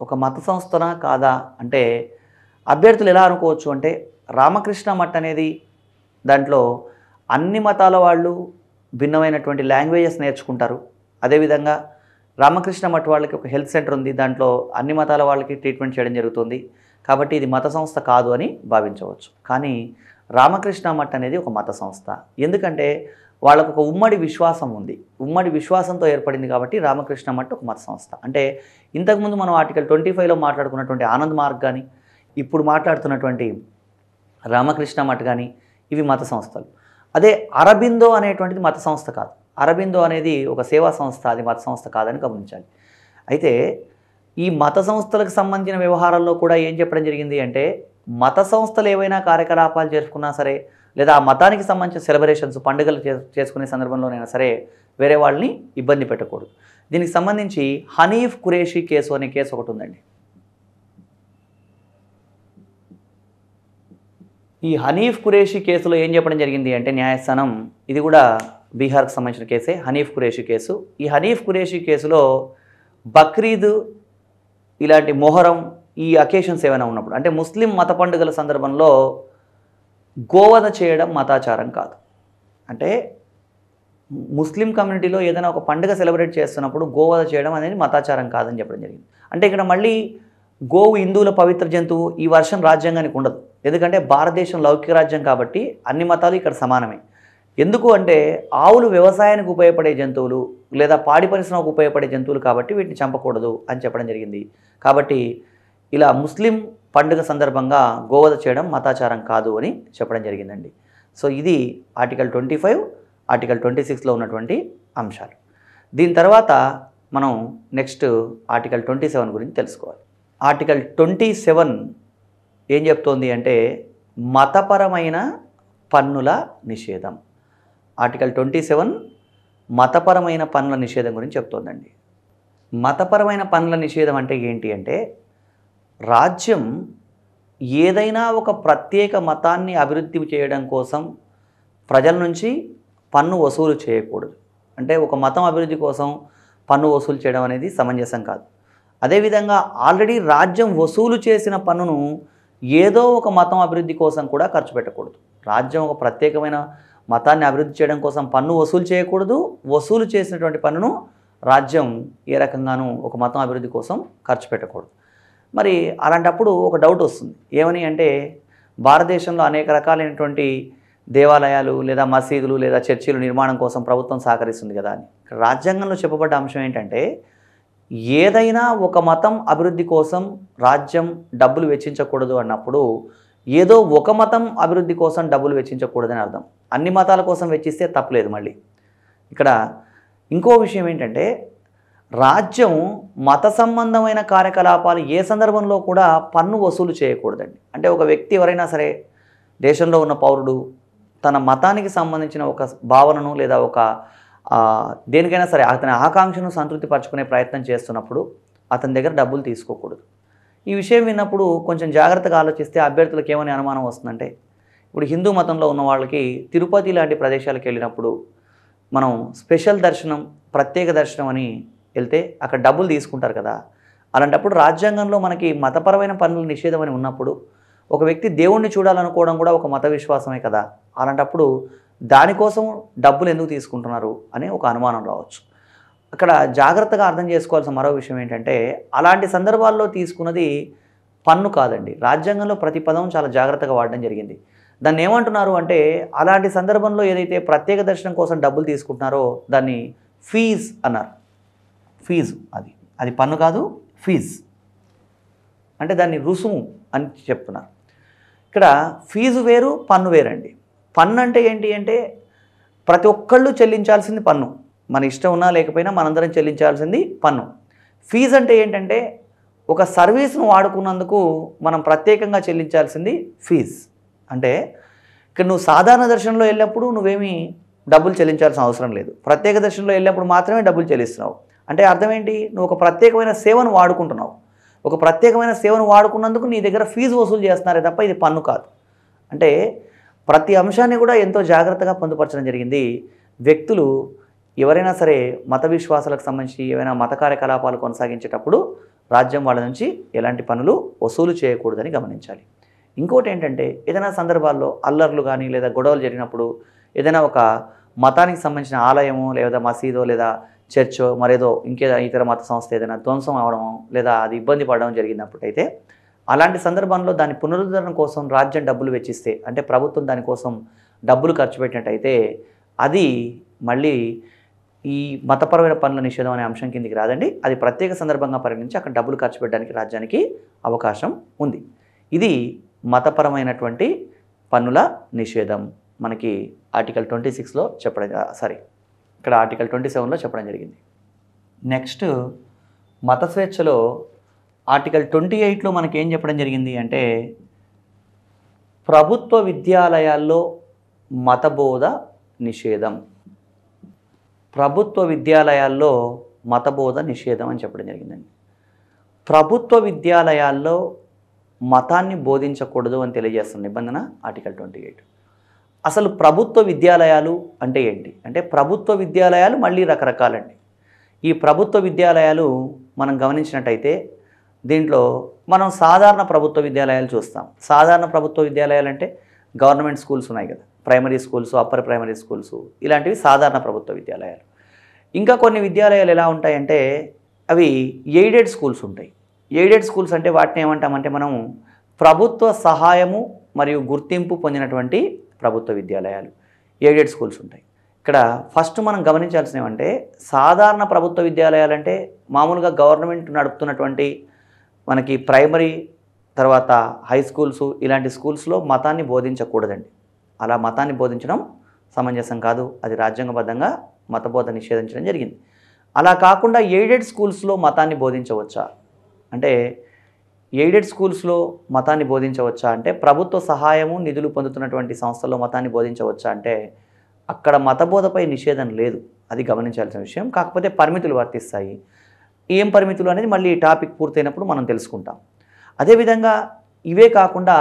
ఒక మత సంస్థనా కాదా అంటే అభ్యర్థులు ఎలా అనుకోవచ్చు అంటే రామకృష్ణ మఠ్ అనేది దాంట్లో అన్ని మతాల వాళ్ళు భిన్నమైనటువంటి లాంగ్వేజెస్ నేర్చుకుంటారు అదేవిధంగా రామకృష్ణ మఠ వాళ్ళకి ఒక హెల్త్ సెంటర్ ఉంది దాంట్లో అన్ని మతాల వాళ్ళకి ట్రీట్మెంట్ చేయడం జరుగుతుంది కాబట్టి ఇది మత సంస్థ కాదు అని భావించవచ్చు కానీ రామకృష్ణ మఠ అనేది ఒక మత సంస్థ ఎందుకంటే వాళ్ళకు ఒక ఉమ్మడి విశ్వాసం ఉంది ఉమ్మడి విశ్వాసంతో ఏర్పడింది కాబట్టి రామకృష్ణ మఠ ఒక మత సంస్థ అంటే ఇంతకుముందు మనం ఆర్టికల్ ట్వంటీ ఫైవ్లో మాట్లాడుకున్నటువంటి ఆనంద్ మార్గ్ కానీ ఇప్పుడు మాట్లాడుతున్నటువంటి రామకృష్ణ మఠ కానీ ఇవి మత సంస్థలు అదే అరబిందో అనేటువంటిది మత సంస్థ కాదు అరబిందో అనేది ఒక సేవా సంస్థ అది మత సంస్థ కాదని గమనించాలి అయితే ఈ మత సంస్థలకు సంబంధించిన వ్యవహారాల్లో కూడా ఏం చెప్పడం జరిగింది అంటే మత సంస్థలు ఏవైనా కార్యకలాపాలు చేసుకున్నా సరే లేదా ఆ మతానికి సంబంధించిన సెలబ్రేషన్స్ పండుగలు చేసుకునే సందర్భంలోనైనా సరే వేరే వాళ్ళని ఇబ్బంది పెట్టకూడదు దీనికి సంబంధించి హనీఫ్ ఖురేషీ కేసు అనే కేసు ఒకటి ఉందండి ఈ హనీఫ్ ఖురేషీ కేసులో ఏం చెప్పడం జరిగింది అంటే న్యాయస్థానం ఇది కూడా బీహార్కి సంబంధించిన కేసే హనీఫ్ కురేషి కేసు ఈ హనీఫ్ కురేషి కేసులో బక్రీద్ ఇలాంటి మొహరం ఈ అకేషన్స్ ఏమైనా ఉన్నప్పుడు అంటే ముస్లిం మత పండుగల సందర్భంలో గోవధ చేయడం మతాచారం కాదు అంటే ముస్లిం కమ్యూనిటీలో ఏదైనా ఒక పండుగ సెలబ్రేట్ చేస్తున్నప్పుడు గోవధ చేయడం అనేది మతాచారం కాదని చెప్పడం జరిగింది అంటే ఇక్కడ మళ్ళీ గోవు హిందువుల పవిత్ర జంతువు ఈ వర్షం రాజ్యాంగానికి ఉండదు ఎందుకంటే భారతదేశం లౌకిక రాజ్యం కాబట్టి అన్ని మతాలు ఇక్కడ సమానమే ఎందుకు అంటే ఆవులు వ్యవసాయానికి ఉపయోగపడే జంతువులు లేదా పాడి పరిశ్రమకు ఉపయోగపడే జంతువులు కాబట్టి వీటిని చంపకూడదు అని చెప్పడం జరిగింది కాబట్టి ఇలా ముస్లిం పండుగ సందర్భంగా గోవధ చేయడం మతాచారం కాదు అని చెప్పడం జరిగిందండి సో ఇది article twenty five article twenty సిక్స్లో ఉన్నటువంటి అంశాలు దీని తర్వాత మనం నెక్స్ట్ ఆర్టికల్ ట్వంటీ సెవెన్ గురించి తెలుసుకోవాలి ఆర్టికల్ ట్వంటీ సెవెన్ ఏం చెప్తోంది అంటే మతపరమైన పన్నుల నిషేధం ఆర్టికల్ ట్వంటీ సెవెన్ మతపరమైన పనుల నిషేధం గురించి చెప్తోందండి మతపరమైన పనుల నిషేధం అంటే ఏంటి అంటే రాజ్యం ఏదైనా ఒక ప్రత్యేక మతాన్ని అభివృద్ధి చేయడం కోసం ప్రజల నుంచి పన్ను వసూలు చేయకూడదు అంటే ఒక మతం అభివృద్ధి కోసం పన్ను వసూలు చేయడం అనేది సమంజసం కాదు అదేవిధంగా ఆల్రెడీ రాజ్యం వసూలు చేసిన పన్నును ఏదో ఒక మతం అభివృద్ధి కోసం కూడా ఖర్చు పెట్టకూడదు రాజ్యం ఒక ప్రత్యేకమైన మతాన్ని అభివృద్ధి చేయడం కోసం పన్ను వసూలు చేయకూడదు వసూలు చేసినటువంటి పన్నును రాజ్యం ఏ రకంగానూ ఒక మతం అభివృద్ధి కోసం ఖర్చు పెట్టకూడదు మరి అలాంటప్పుడు ఒక డౌట్ వస్తుంది ఏమని అంటే భారతదేశంలో అనేక రకాలైనటువంటి దేవాలయాలు లేదా మసీదులు లేదా చర్చిలు నిర్మాణం కోసం ప్రభుత్వం సహకరిస్తుంది కదా అని రాజ్యాంగంలో చెప్పబడ్డ అంశం ఏంటంటే ఏదైనా ఒక మతం అభివృద్ధి కోసం రాజ్యం డబ్బులు వెచ్చించకూడదు అన్నప్పుడు ఏదో ఒక మతం అభివృద్ధి కోసం డబ్బులు వెచ్చించకూడదని అర్థం అన్ని మతాల కోసం వెచ్చిస్తే తప్పలేదు మళ్ళీ ఇక్కడ ఇంకో విషయం ఏంటంటే రాజ్యం మత సంబంధమైన కార్యకలాపాలు ఏ సందర్భంలో కూడా పన్ను వసూలు చేయకూడదండి అంటే ఒక వ్యక్తి ఎవరైనా సరే దేశంలో ఉన్న పౌరుడు తన మతానికి సంబంధించిన ఒక భావనను లేదా ఒక దేనికైనా సరే అతని ఆకాంక్షను సంతృప్తిపరచుకునే ప్రయత్నం చేస్తున్నప్పుడు అతని దగ్గర డబ్బులు తీసుకోకూడదు ఈ విషయం విన్నప్పుడు కొంచెం జాగ్రత్తగా ఆలోచిస్తే అభ్యర్థులకు ఏమని అనుమానం వస్తుందంటే ఇప్పుడు హిందూ మతంలో ఉన్న వాళ్ళకి తిరుపతి లాంటి ప్రదేశాలకు వెళ్ళినప్పుడు మనం స్పెషల్ దర్శనం ప్రత్యేక దర్శనం అని వెళ్తే అక్కడ డబ్బులు తీసుకుంటారు కదా అలాంటప్పుడు రాజ్యాంగంలో మనకి మతపరమైన పనులు నిషేధం అని ఉన్నప్పుడు ఒక వ్యక్తి దేవుణ్ణి చూడాలనుకోవడం కూడా ఒక మత విశ్వాసమే కదా అలాంటప్పుడు దానికోసం డబ్బులు ఎందుకు తీసుకుంటున్నారు అనే ఒక అనుమానం రావచ్చు అక్కడ జాగ్రత్తగా అర్థం చేసుకోవాల్సిన మరో విషయం ఏంటంటే అలాంటి సందర్భాల్లో తీసుకున్నది పన్ను కాదండి రాజ్యాంగంలో ప్రతి పదం చాలా జాగ్రత్తగా వాడడం జరిగింది దాన్ని ఏమంటున్నారు అంటే అలాంటి సందర్భంలో ఏదైతే ప్రత్యేక దర్శనం కోసం డబ్బులు తీసుకుంటున్నారో దాన్ని ఫీజ్ అన్నారు ఫీజు అది అది పన్ను కాదు ఫీజ్ అంటే దాన్ని రుసుము అని చెప్తున్నారు ఇక్కడ ఫీజు వేరు పన్ను వేరండి పన్ను అంటే ఏంటి అంటే ప్రతి ఒక్కళ్ళు చెల్లించాల్సింది పన్ను మన ఇష్టం ఉన్నా లేకపోయినా మనందరం చెల్లించాల్సింది పన్ను ఫీజు అంటే ఏంటంటే ఒక సర్వీస్ను వాడుకున్నందుకు మనం ప్రత్యేకంగా చెల్లించాల్సింది ఫీజ్ అంటే ఇక్కడ నువ్వు సాధారణ దర్శనంలో వెళ్ళినప్పుడు నువ్వేమీ డబ్బులు చెల్లించాల్సిన అవసరం లేదు ప్రత్యేక దర్శనంలో వెళ్ళినప్పుడు మాత్రమే డబ్బులు చెల్లిస్తున్నావు అంటే అర్థం ఏంటి నువ్వు ఒక ప్రత్యేకమైన సేవను వాడుకుంటున్నావు ఒక ప్రత్యేకమైన సేవను వాడుకున్నందుకు నీ దగ్గర ఫీజు వసూలు చేస్తున్నారే తప్ప ఇది పన్ను కాదు అంటే ప్రతి అంశాన్ని కూడా ఎంతో జాగ్రత్తగా పొందుపరచడం జరిగింది వ్యక్తులు ఎవరైనా సరే మత విశ్వాసాలకు సంబంధించి ఏమైనా మత కార్యకలాపాలు కొనసాగించేటప్పుడు రాజ్యం వాళ్ళ నుంచి ఎలాంటి పనులు వసూలు చేయకూడదని గమనించాలి ఇంకోటి ఏంటంటే ఏదైనా సందర్భాల్లో అల్లర్లు కానీ లేదా గొడవలు జరిగినప్పుడు ఏదైనా ఒక మతానికి సంబంధించిన ఆలయము లేదా మసీదో లేదా చర్చో మరేదో ఇంకే ఇతర మత సంస్థ ఏదైనా ధ్వంసం అవడము లేదా అది ఇబ్బంది పడడం జరిగినప్పుడైతే అలాంటి సందర్భంలో దాని పునరుద్ధరణ కోసం రాజ్యం డబ్బులు వెచ్చిస్తే అంటే ప్రభుత్వం దానికోసం డబ్బులు ఖర్చు పెట్టినట్టయితే అది మళ్ళీ ఈ మతపరమైన పనుల నిషేధం అనే అంశం కిందికి రాదండి అది ప్రత్యేక సందర్భంగా పరిగణించి అక్కడ డబ్బులు ఖర్చు పెట్టడానికి రాజ్యానికి అవకాశం ఉంది ఇది మతపరమైనటువంటి పన్నుల నిషేధం మనకి ఆర్టికల్ ట్వంటీ సిక్స్లో చెప్పడం సారీ ఇక్కడ ఆర్టికల్ ట్వంటీ సెవెన్లో చెప్పడం జరిగింది నెక్స్ట్ మత స్వేచ్ఛలో ఆర్టికల్ ట్వంటీ ఎయిట్లో మనకి ఏం చెప్పడం జరిగింది అంటే ప్రభుత్వ విద్యాలయాల్లో మతబోధ నిషేధం ప్రభుత్వ విద్యాలయాల్లో మతబోధ నిషేధం అని చెప్పడం జరిగిందండి ప్రభుత్వ విద్యాలయాల్లో మతాన్ని బోధించకూడదు అని తెలియజేస్తున్న నిబంధన ఆర్టికల్ ట్వంటీ ఎయిట్ అసలు ప్రభుత్వ విద్యాలయాలు అంటే ఏంటి అంటే ప్రభుత్వ విద్యాలయాలు మళ్ళీ రకరకాలండి ఈ ప్రభుత్వ విద్యాలయాలు మనం గమనించినట్టయితే దీంట్లో మనం సాధారణ ప్రభుత్వ విద్యాలయాలు చూస్తాం సాధారణ ప్రభుత్వ విద్యాలయాలు అంటే గవర్నమెంట్ స్కూల్స్ ఉన్నాయి కదా primary schools upper primary schools ఇలాంటివి సాధారణ ప్రభుత్వ విద్యాలయాలు ఇంకా కొన్ని విద్యాలయాలు ఎలా ఉంటాయంటే అవి ఎయిడెడ్ స్కూల్స్ ఉంటాయి ఎయిడెడ్ స్కూల్స్ అంటే వాటిని ఏమంటామంటే మనం ప్రభుత్వ సహాయము మరియు గుర్తింపు పొందినటువంటి ప్రభుత్వ విద్యాలయాలు ఎయిడెడ్ స్కూల్స్ ఉంటాయి ఇక్కడ ఫస్ట్ మనం గమనించాల్సినవి అంటే సాధారణ ప్రభుత్వ విద్యాలయాలు అంటే మామూలుగా గవర్నమెంట్ నడుపుతున్నటువంటి మనకి ప్రైమరీ తర్వాత హై స్కూల్స్ ఇలాంటి స్కూల్స్లో మతాన్ని బోధించకూడదండి అలా మతాన్ని బోధించడం సమంజసం కాదు అది రాజ్యాంగబద్ధంగా మతబోధ నిషేధించడం జరిగింది అలా కాకుండా ఎయిడెడ్ స్కూల్స్లో మతాన్ని బోధించవచ్చా అంటే ఎయిడెడ్ స్కూల్స్లో మతాన్ని బోధించవచ్చా అంటే ప్రభుత్వ సహాయము నిధులు పొందుతున్నటువంటి సంస్థల్లో మతాన్ని బోధించవచ్చా అంటే అక్కడ మతబోధపై నిషేధం లేదు అది గమనించాల్సిన విషయం కాకపోతే పరిమితులు వర్తిస్తాయి ఏం పరిమితులు అనేది మళ్ళీ ఈ టాపిక్ పూర్తయినప్పుడు మనం తెలుసుకుంటాం అదేవిధంగా ఇవే కాకుండా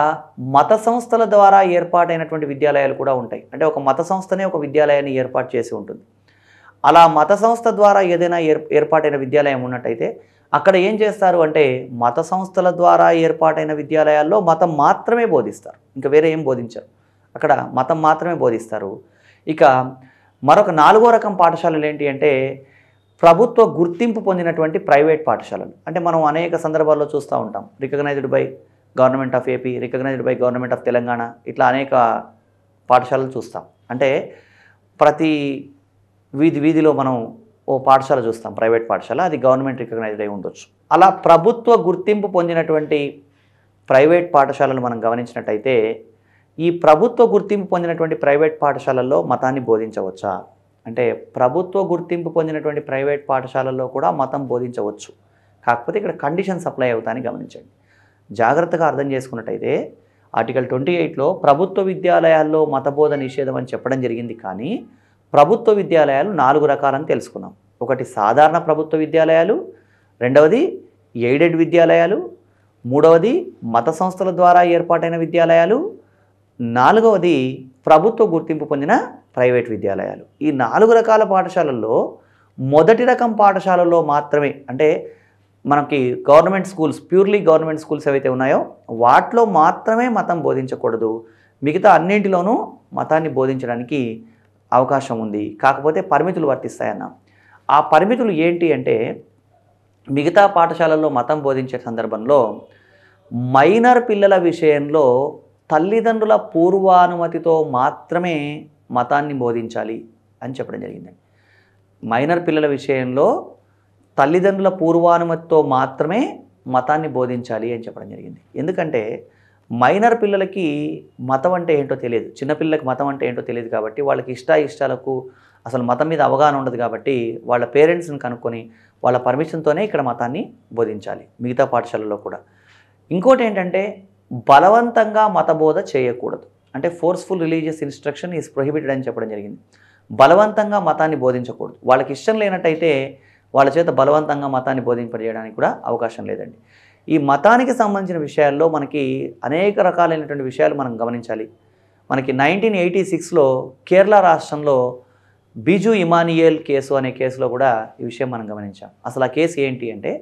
మత సంస్థల ద్వారా ఏర్పాటైనటువంటి విద్యాలయాలు కూడా ఉంటాయి అంటే ఒక మత సంస్థనే ఒక విద్యాలయాన్ని ఏర్పాటు చేసి ఉంటుంది అలా మత సంస్థ ద్వారా ఏదైనా ఏర్పాటైన విద్యాలయం ఉన్నట్టయితే అక్కడ ఏం చేస్తారు అంటే మత సంస్థల ద్వారా ఏర్పాటైన విద్యాలయాల్లో మతం మాత్రమే బోధిస్తారు ఇంకా వేరే ఏం బోధించరు అక్కడ మతం మాత్రమే బోధిస్తారు ఇక మరొక నాలుగో రకం పాఠశాలలు ఏంటి అంటే ప్రభుత్వ గుర్తింపు పొందినటువంటి ప్రైవేట్ పాఠశాలలు అంటే మనం అనేక సందర్భాల్లో చూస్తూ ఉంటాం recognised by government of AP recognised by government of Telangana ఇట్లా అనేక పాఠశాలలు చూస్తాం అంటే ప్రతి వీధి వీధిలో మనం ఓ పాఠశాల చూస్తాం ప్రైవేట్ పాఠశాల అది గవర్నమెంట్ రికగ్నైజ్డ్ అయి ఉండొచ్చు అలా ప్రభుత్వ గుర్తింపు పొందినటువంటి ప్రైవేట్ పాఠశాలను మనం గమనించినట్టయితే ఈ ప్రభుత్వ గుర్తింపు పొందినటువంటి ప్రైవేట్ పాఠశాలల్లో మతాన్ని బోధించవచ్చా అంటే ప్రభుత్వ గుర్తింపు పొందినటువంటి ప్రైవేట్ పాఠశాలల్లో కూడా మతం బోధించవచ్చు కాకపోతే ఇక్కడ కండిషన్స్ అప్లై అవుతాయని గమనించండి జాగ్రత్తగా అర్థం చేసుకున్నట్టయితే ఆర్టికల్ ట్వంటీ ఎయిట్లో ప్రభుత్వ విద్యాలయాల్లో మతబోధ నిషేధం అని చెప్పడం జరిగింది కానీ ప్రభుత్వ విద్యాలయాలు నాలుగు రకాలని తెలుసుకున్నాం ఒకటి సాధారణ ప్రభుత్వ విద్యాలయాలు రెండవది ఎయిడెడ్ విద్యాలయాలు మూడవది మత సంస్థల ద్వారా ఏర్పాటైన విద్యాలయాలు నాలుగవది ప్రభుత్వ గుర్తింపు పొందిన ప్రైవేట్ విద్యాలయాలు ఈ నాలుగు రకాల పాఠశాలల్లో మొదటి రకం పాఠశాలల్లో మాత్రమే అంటే మనకి government schools purely government schools ఏవైతే ఉన్నాయో వాటిలో మాత్రమే మతం బోధించకూడదు మిగతా అన్నింటిలోనూ మతాన్ని బోధించడానికి అవకాశం ఉంది కాకపోతే పరిమితులు వర్తిస్తాయన్న ఆ పరిమితులు ఏంటి అంటే మిగతా పాఠశాలల్లో మతం బోధించే సందర్భంలో మైనర్ పిల్లల విషయంలో తల్లిదండ్రుల పూర్వానుమతితో మాత్రమే మతాన్ని బోధించాలి అని చెప్పడం జరిగింది మైనర్ పిల్లల విషయంలో తల్లిదండ్రుల పూర్వానుమతితో మాత్రమే మతాన్ని బోధించాలి అని చెప్పడం జరిగింది ఎందుకంటే మైనర్ పిల్లలకి మతం అంటే ఏంటో తెలియదు చిన్నపిల్లలకి మతం అంటే ఏంటో తెలియదు కాబట్టి వాళ్ళకి ఇష్ట ఇష్టాలకు అసలు మతం మీద అవగాహన ఉండదు కాబట్టి వాళ్ళ పేరెంట్స్ని కనుక్కొని వాళ్ళ పర్మిషన్తోనే ఇక్కడ మతాన్ని బోధించాలి మిగతా పాఠశాలలో కూడా ఇంకోటి ఏంటంటే బలవంతంగా మతబోధ చేయకూడదు అంటే forceful religious instruction is prohibited అని చెప్పడం జరిగింది బలవంతంగా మతాన్ని బోధించకూడదు వాళ్ళకి ఇష్టం లేనట్టయితే వాళ్ళ చేత బలవంతంగా మతాన్ని బోధింపజేయడానికి కూడా అవకాశం లేదండి ఈ మతానికి సంబంధించిన విషయాల్లో మనకి అనేక రకాలైనటువంటి విషయాలు మనం గమనించాలి మనకి నైన్టీన్ ఎయిటీ సిక్స్లో కేరళ రాష్ట్రంలో బిజు ఇమానియల్ కేసు అనే కేసులో కూడా ఈ విషయం మనం గమనించాం అసలు ఆ కేసు ఏంటి అంటే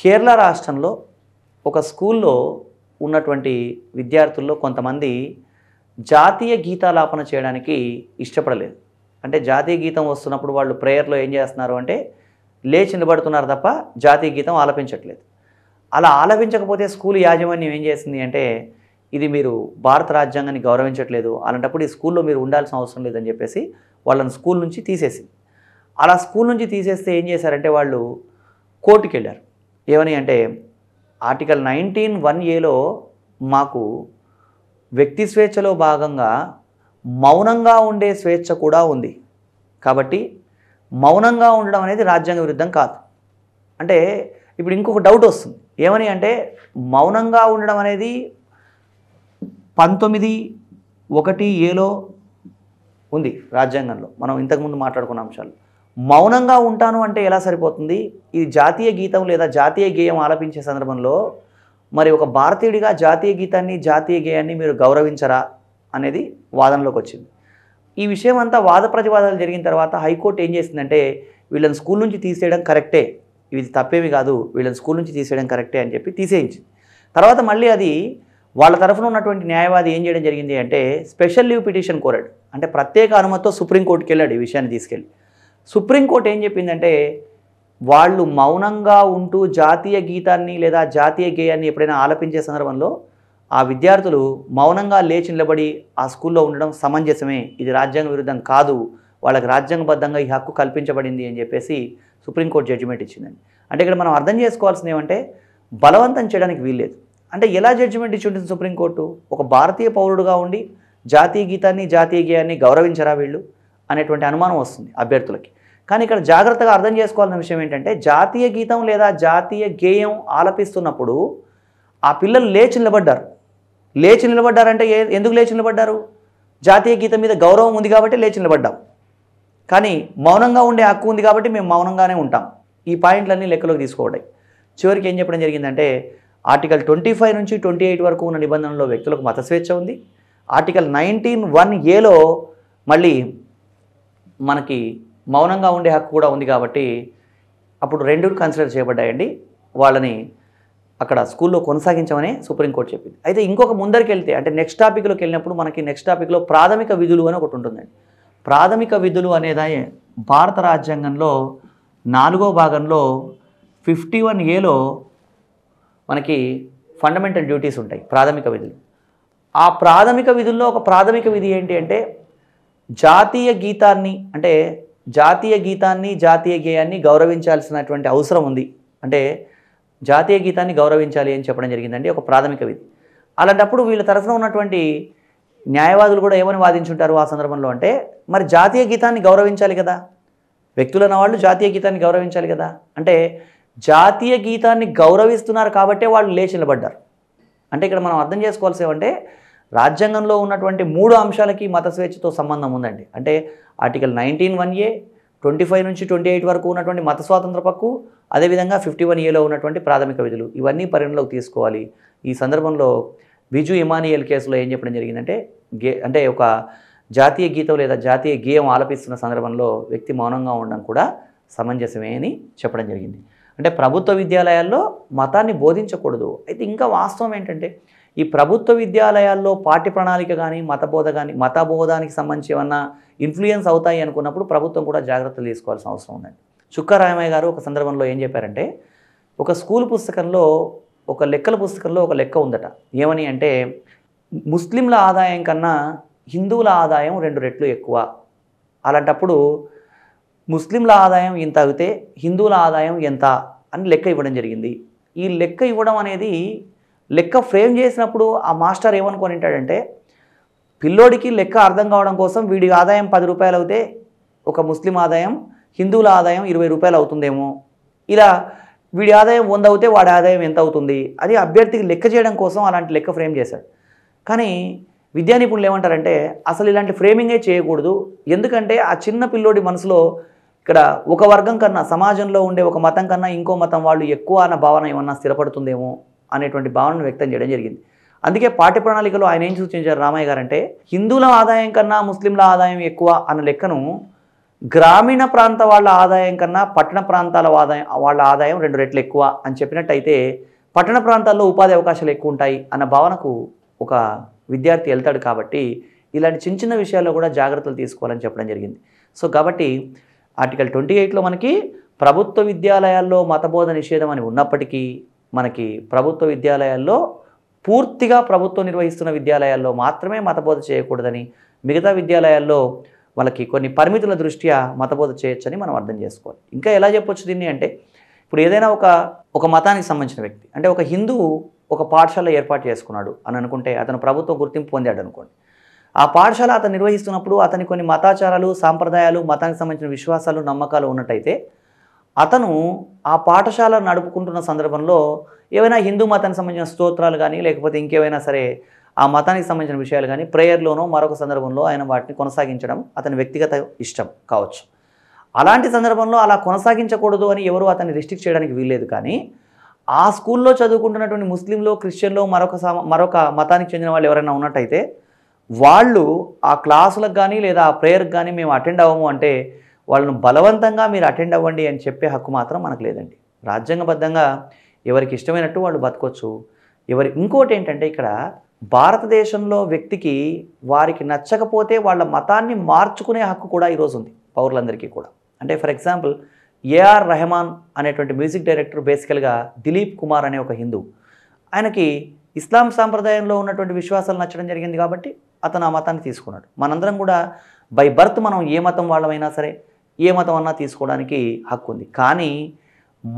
కేరళ రాష్ట్రంలో ఒక స్కూల్లో ఉన్నటువంటి విద్యార్థుల్లో కొంతమంది జాతీయ గీతాలాపన చేయడానికి ఇష్టపడలేదు అంటే జాతీయ గీతం వస్తున్నప్పుడు వాళ్ళు ప్రేయర్లో ఏం చేస్తున్నారు అంటే లేచి నిలబడుతున్నారు తప్ప జాతీయ గీతం ఆలపించట్లేదు అలా ఆలపించకపోతే స్కూల్ యాజమాన్యం ఏం చేసింది అంటే ఇది మీరు భారత రాజ్యాంగాన్ని గౌరవించట్లేదు అలాంటప్పుడు ఈ స్కూల్లో మీరు ఉండాల్సిన అవసరం లేదని చెప్పేసి వాళ్ళని స్కూల్ నుంచి తీసేసింది అలా స్కూల్ నుంచి తీసేస్తే ఏం చేశారంటే వాళ్ళు కోర్టుకి వెళ్ళారు ఏమని అంటే ఆర్టికల్ నైన్టీన్ వన్ ఏలో మాకు వ్యక్తి స్వేచ్ఛలో భాగంగా మౌనంగా ఉండే స్వేచ్ఛ కూడా ఉంది కాబట్టి మౌనంగా ఉండడం అనేది రాజ్యాంగ విరుద్ధం కాదు అంటే ఇప్పుడు ఇంకొక డౌట్ వస్తుంది ఏమని అంటే మౌనంగా ఉండడం అనేది పంతొమ్మిది ఒకటి ఏలో ఉంది రాజ్యాంగంలో మనం ఇంతకుముందు మాట్లాడుకున్న అంశాలు మౌనంగా ఉంటాను అంటే ఎలా సరిపోతుంది ఇది జాతీయ గీతం లేదా జాతీయ గేయం ఆలపించే సందర్భంలో మరి ఒక భారతీయుడిగా జాతీయ గీతాన్ని జాతీయ గేయాన్ని మీరు గౌరవించరా అనేది వాదనలోకి వచ్చింది ఈ విషయం అంతా వాద ప్రతివాదాలు జరిగిన తర్వాత హైకోర్టు ఏం చేసిందంటే వీళ్ళని స్కూల్ నుంచి తీసేయడం కరెక్టే ఇది తప్పేమి కాదు వీళ్ళని స్కూల్ నుంచి తీసేయడం కరెక్టే అని చెప్పి తీసేయించింది తర్వాత మళ్ళీ అది వాళ్ళ తరఫున ఉన్నటువంటి న్యాయవాది ఏం చేయడం జరిగింది అంటే స్పెషల్ లీవ్ పిటిషన్ కోరాడు అంటే ప్రత్యేక అనుమతితో సుప్రీంకోర్టుకి వెళ్ళాడు ఈ విషయాన్ని తీసుకెళ్ళి సుప్రీంకోర్టు ఏం చెప్పిందంటే వాళ్ళు మౌనంగా ఉంటూ జాతీయ గీతాన్ని లేదా జాతీయ గేయాన్ని ఎప్పుడైనా ఆలపించే సందర్భంలో ఆ విద్యార్థులు మౌనంగా లేచి నిలబడి ఆ స్కూల్లో ఉండడం సమంజసమే ఇది రాజ్యాంగ విరుద్ధం కాదు వాళ్ళకి రాజ్యాంగబద్ధంగా ఈ హక్కు కల్పించబడింది అని చెప్పేసి సుప్రీంకోర్టు జడ్జిమెంట్ ఇచ్చిందండి అంటే ఇక్కడ మనం అర్థం చేసుకోవాల్సింది ఏమంటే బలవంతం చేయడానికి వీల్లేదు అంటే ఎలా జడ్జిమెంట్ ఇచ్చి ఉంటుంది సుప్రీంకోర్టు ఒక భారతీయ పౌరుడుగా ఉండి జాతీయ గీతాన్ని జాతీయ గేయాన్ని గౌరవించరా వీళ్ళు అనేటువంటి అనుమానం వస్తుంది అభ్యర్థులకి కానీ ఇక్కడ జాగ్రత్తగా అర్థం చేసుకోవాల్సిన విషయం ఏంటంటే జాతీయ గీతం లేదా జాతీయ గేయం ఆలపిస్తున్నప్పుడు ఆ పిల్లలు లేచి నిలబడ్డారు లేచి నిలబడ్డారంటే ఏ ఎందుకు లేచి నిలబడ్డారు జాతీయ గీతం మీద గౌరవం ఉంది కాబట్టి లేచి నిలబడ్డాం కానీ మౌనంగా ఉండే హక్కు ఉంది కాబట్టి మేము మౌనంగానే ఉంటాం ఈ పాయింట్లన్నీ లెక్కలోకి తీసుకోవడాయి చివరికి ఏం చెప్పడం జరిగిందంటే ఆర్టికల్ ట్వంటీ ఫైవ్ నుంచి ట్వంటీ ఎయిట్ వరకు ఉన్న నిబంధనలో వ్యక్తులకు మత స్వేచ్ఛ ఉంది ఆర్టికల్ నైన్టీన్ వన్ ఏలో మళ్ళీ మనకి మౌనంగా ఉండే హక్కు కూడా ఉంది కాబట్టి అప్పుడు రెండు కన్సిడర్ చేయబడ్డాయండి వాళ్ళని అక్కడ స్కూల్లో కొనసాగించమని సుప్రీంకోర్టు చెప్పింది అయితే ఇంకొక ముందరికి వెళ్తే అంటే నెక్స్ట్ టాపిక్లోకి వెళ్ళినప్పుడు మనకి నెక్స్ట్ టాపిక్లో ప్రాథమిక విధులు అని ఒకటి ఉంటుందండి ప్రాథమిక విధులు అనేదే భారత రాజ్యాంగంలో నాలుగో భాగంలో ఫిఫ్టీ వన్ ఏలో మనకి ఫండమెంటల్ డ్యూటీస్ ఉంటాయి ప్రాథమిక విధులు ఆ ప్రాథమిక విధుల్లో ఒక ప్రాథమిక విధి ఏంటి అంటే జాతీయ గీతాన్ని అంటే జాతీయ గీతాన్ని జాతీయ గేయాన్ని గౌరవించాల్సినటువంటి అవసరం ఉంది అంటే జాతీయ గీతాన్ని గౌరవించాలి అని చెప్పడం జరిగిందండి ఒక ప్రాథమిక విధి అలాంటప్పుడు వీళ్ళ తరఫున ఉన్నటువంటి న్యాయవాదులు కూడా ఏమని వాదించుంటారు ఆ సందర్భంలో అంటే మరి జాతీయ గీతాన్ని గౌరవించాలి కదా వ్యక్తులన్న వాళ్ళు జాతీయ గీతాన్ని గౌరవించాలి కదా అంటే జాతీయ గీతాన్ని గౌరవిస్తున్నారు కాబట్టే వాళ్ళు లేచి నిలబడ్డారు అంటే ఇక్కడ మనం అర్థం చేసుకోవాల్సి ఏమంటే రాజ్యాంగంలో ఉన్నటువంటి మూడు అంశాలకి మత స్వేచ్ఛతో సంబంధం ఉందండి అంటే article nineteen one A twenty five నుంచి ట్వంటీ ఎయిట్ వరకు ఉన్నటువంటి మత స్వాతంత్ర పక్కు అదేవిధంగా ఫిఫ్టీ వన్ ఏలో ఉన్నటువంటి ప్రాథమిక విధులు ఇవన్నీ పరిగణలోకి తీసుకోవాలి ఈ సందర్భంలో బిజు ఇమానియల్ కేసులో ఏం చెప్పడం జరిగిందంటే గే అంటే ఒక జాతీయ గీతం లేదా జాతీయ గేయం ఆలపిస్తున్న సందర్భంలో వ్యక్తి మౌనంగా ఉండడం కూడా సమంజసమే అని చెప్పడం జరిగింది అంటే ప్రభుత్వ విద్యాలయాల్లో మతాన్ని బోధించకూడదు అయితే ఇంకా వాస్తవం ఏంటంటే ఈ ప్రభుత్వ విద్యాలయాల్లో పాఠ్య ప్రణాళిక కానీ మతబోధ కానీ మతబోధానికి సంబంధించి ఏమన్నా ఇన్ఫ్లుయెన్స్ అవుతాయి అనుకున్నప్పుడు ప్రభుత్వం కూడా జాగ్రత్తలు తీసుకోవాల్సిన అవసరం ఉందండి చుక్కారామయ్య గారు ఒక సందర్భంలో ఏం చెప్పారంటే ఒక స్కూల్ పుస్తకంలో ఒక లెక్కల పుస్తకంలో ఒక లెక్క ఉందట ఏమని అంటే ముస్లింల ఆదాయం కన్నా హిందువుల ఆదాయం రెండు రెట్లు ఎక్కువ అలాంటప్పుడు ముస్లింల ఆదాయం ఇంత అగితే హిందువుల ఆదాయం ఎంత అని లెక్క ఇవ్వడం జరిగింది ఈ లెక్క ఇవ్వడం అనేది లెక్క ఫ్రేమ్ చేసినప్పుడు ఆ మాస్టర్ ఏమనుకొని ఉంటాడంటే పిల్లోడికి లెక్క అర్థం కావడం కోసం వీడి ఆదాయం పది రూపాయలు అయితే ఒక ముస్లిం ఆదాయం హిందువుల ఆదాయం ఇరవై రూపాయలు అవుతుందేమో ఇలా వీడి ఆదాయం వంద అవుతే వాడి ఆదాయం ఎంత అవుతుంది అది అభ్యర్థికి లెక్క చేయడం కోసం అలాంటి లెక్క ఫ్రేమ్ చేశాడు కానీ విద్యా నిపుణులు ఏమంటారంటే అసలు ఇలాంటి ఫ్రేమింగే చేయకూడదు ఎందుకంటే ఆ చిన్న పిల్లోడి మనసులో ఇక్కడ ఒక వర్గం కన్నా సమాజంలో ఉండే ఒక మతం కన్నా ఇంకో మతం వాళ్ళు ఎక్కువ అన్న భావన ఏమన్నా స్థిరపడుతుందేమో అనేటువంటి భావనను వ్యక్తం చేయడం జరిగింది అందుకే పాఠ్య ప్రణాళికలో ఆయన ఏం సూచించారు రామయ్య గారంటే హిందువుల ఆదాయం కన్నా ముస్లింల ఆదాయం ఎక్కువ అన్న లెక్కను గ్రామీణ ప్రాంత వాళ్ళ ఆదాయం కన్నా పట్టణ ప్రాంతాల ఆదాయం వాళ్ళ ఆదాయం రెండు రెట్లు ఎక్కువ అని చెప్పినట్టయితే పట్టణ ప్రాంతాల్లో ఉపాధి అవకాశాలు ఎక్కువ ఉంటాయి అన్న భావనకు ఒక విద్యార్థి వెళ్తాడు కాబట్టి ఇలాంటి చిన్న చిన్న విషయాల్లో కూడా జాగ్రత్తలు తీసుకోవాలని చెప్పడం జరిగింది సో కాబట్టి ఆర్టికల్ ట్వంటీ ఎయిట్లో మనకి ప్రభుత్వ విద్యాలయాల్లో మతబోధ నిషేధం అని ఉన్నప్పటికీ మనకి ప్రభుత్వ విద్యాలయాల్లో పూర్తిగా ప్రభుత్వం నిర్వహిస్తున్న విద్యాలయాల్లో మాత్రమే మతబోధ చేయకూడదని మిగతా విద్యాలయాల్లో వాళ్ళకి కొన్ని పరిమితుల దృష్ట్యా మతబోధ చేయొచ్చని మనం అర్థం చేసుకోవాలి ఇంకా ఎలా చెప్పొచ్చు దీన్ని అంటే ఇప్పుడు ఏదైనా ఒక ఒక మతానికి సంబంధించిన వ్యక్తి అంటే ఒక హిందువు ఒక పాఠశాల ఏర్పాటు చేసుకున్నాడు అని అనుకుంటే అతను ప్రభుత్వం గుర్తింపు పొందాడు అనుకోండి ఆ పాఠశాల అతను నిర్వహిస్తున్నప్పుడు అతని కొన్ని మతాచారాలు సాంప్రదాయాలు మతానికి సంబంధించిన విశ్వాసాలు నమ్మకాలు ఉన్నట్టయితే అతను ఆ పాఠశాల నడుపుకుంటున్న సందర్భంలో ఏవైనా హిందూ మతానికి సంబంధించిన స్తోత్రాలు కానీ లేకపోతే ఇంకేమైనా సరే ఆ మతానికి సంబంధించిన విషయాలు కానీ ప్రేయర్లోనో మరొక సందర్భంలో ఆయన వాటిని కొనసాగించడం అతని వ్యక్తిగత ఇష్టం కావచ్చు అలాంటి సందర్భంలో అలా కొనసాగించకూడదు అని ఎవరు అతన్ని రిస్ట్రిక్ట్ చేయడానికి వీల్లేదు కానీ ఆ స్కూల్లో చదువుకుంటున్నటువంటి ముస్లింలో క్రిస్టియన్లో మరొక మరొక మతానికి చెందిన వాళ్ళు ఎవరైనా ఉన్నట్టయితే వాళ్ళు ఆ క్లాసులకు కానీ లేదా ఆ ప్రేయర్కి కానీ మేము అటెండ్ అవ్వము అంటే వాళ్ళను బలవంతంగా మీరు అటెండ్ అవ్వండి అని చెప్పే హక్కు మాత్రం మనకు లేదండి రాజ్యాంగబద్ధంగా ఎవరికి ఇష్టమైనట్టు వాళ్ళు బతకొచ్చు ఎవరి ఇంకోటి ఏంటంటే ఇక్కడ భారతదేశంలో వ్యక్తికి వారికి నచ్చకపోతే వాళ్ళ మతాన్ని మార్చుకునే హక్కు కూడా ఈరోజు ఉంది పౌరులందరికీ కూడా అంటే ఫర్ ఎగ్జాంపుల్ ఏఆర్ రెహమాన్ అనేటువంటి మ్యూజిక్ డైరెక్టర్ బేసికల్గా దిలీప్ కుమార్ అనే ఒక హిందూ ఆయనకి ఇస్లాం సాంప్రదాయంలో ఉన్నటువంటి విశ్వాసాలు నచ్చడం జరిగింది కాబట్టి అతను ఆ మతాన్ని తీసుకున్నాడు మనందరం కూడా బై బర్త్ మనం ఏ మతం వాళ్ళమైనా సరే ఏ మతం అన్నా తీసుకోవడానికి హక్కు ఉంది కానీ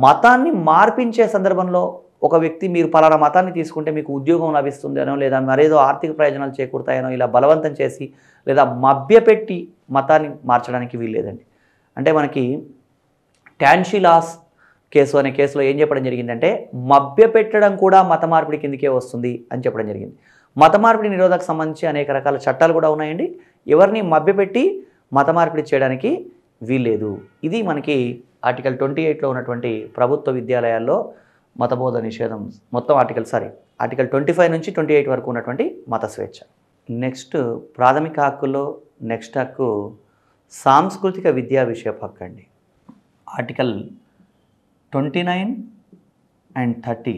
మతాన్ని మార్పించే సందర్భంలో ఒక వ్యక్తి మీరు పలానా మతాన్ని తీసుకుంటే మీకు ఉద్యోగం లభిస్తుందేనో లేదా మరేదో ఆర్థిక ప్రయోజనాలు చేకూరుతాయనో ఇలా బలవంతం చేసి లేదా మభ్యపెట్టి మతాన్ని మార్చడానికి వీల్లేదండి అంటే మనకి ట్యాన్షిలాస్ కేసు అనే కేసులో ఏం చెప్పడం జరిగిందంటే మభ్యపెట్టడం కూడా మత మార్పిడి కిందకే వస్తుంది అని చెప్పడం జరిగింది మత మార్పిడి నిరోధకు సంబంధించి అనేక రకాల చట్టాలు కూడా ఉన్నాయండి ఎవరిని మభ్యపెట్టి మత మార్పిడి చేయడానికి వీల్లేదు ఇది మనకి ఆర్టికల్ ట్వంటీ ఎయిట్లో ఉన్నటువంటి ప్రభుత్వ విద్యాలయాల్లో మతబోధ నిషేధం మొత్తం article sorry article twenty five నుంచి ట్వంటీ ఎయిట్ వరకు ఉన్నటువంటి మత స్వేచ్ఛ నెక్స్ట్ ప్రాథమిక హక్కులో నెక్స్ట్ హక్కు సాంస్కృతిక విద్యా విషయ హక్కు అండి article twenty nine and thirty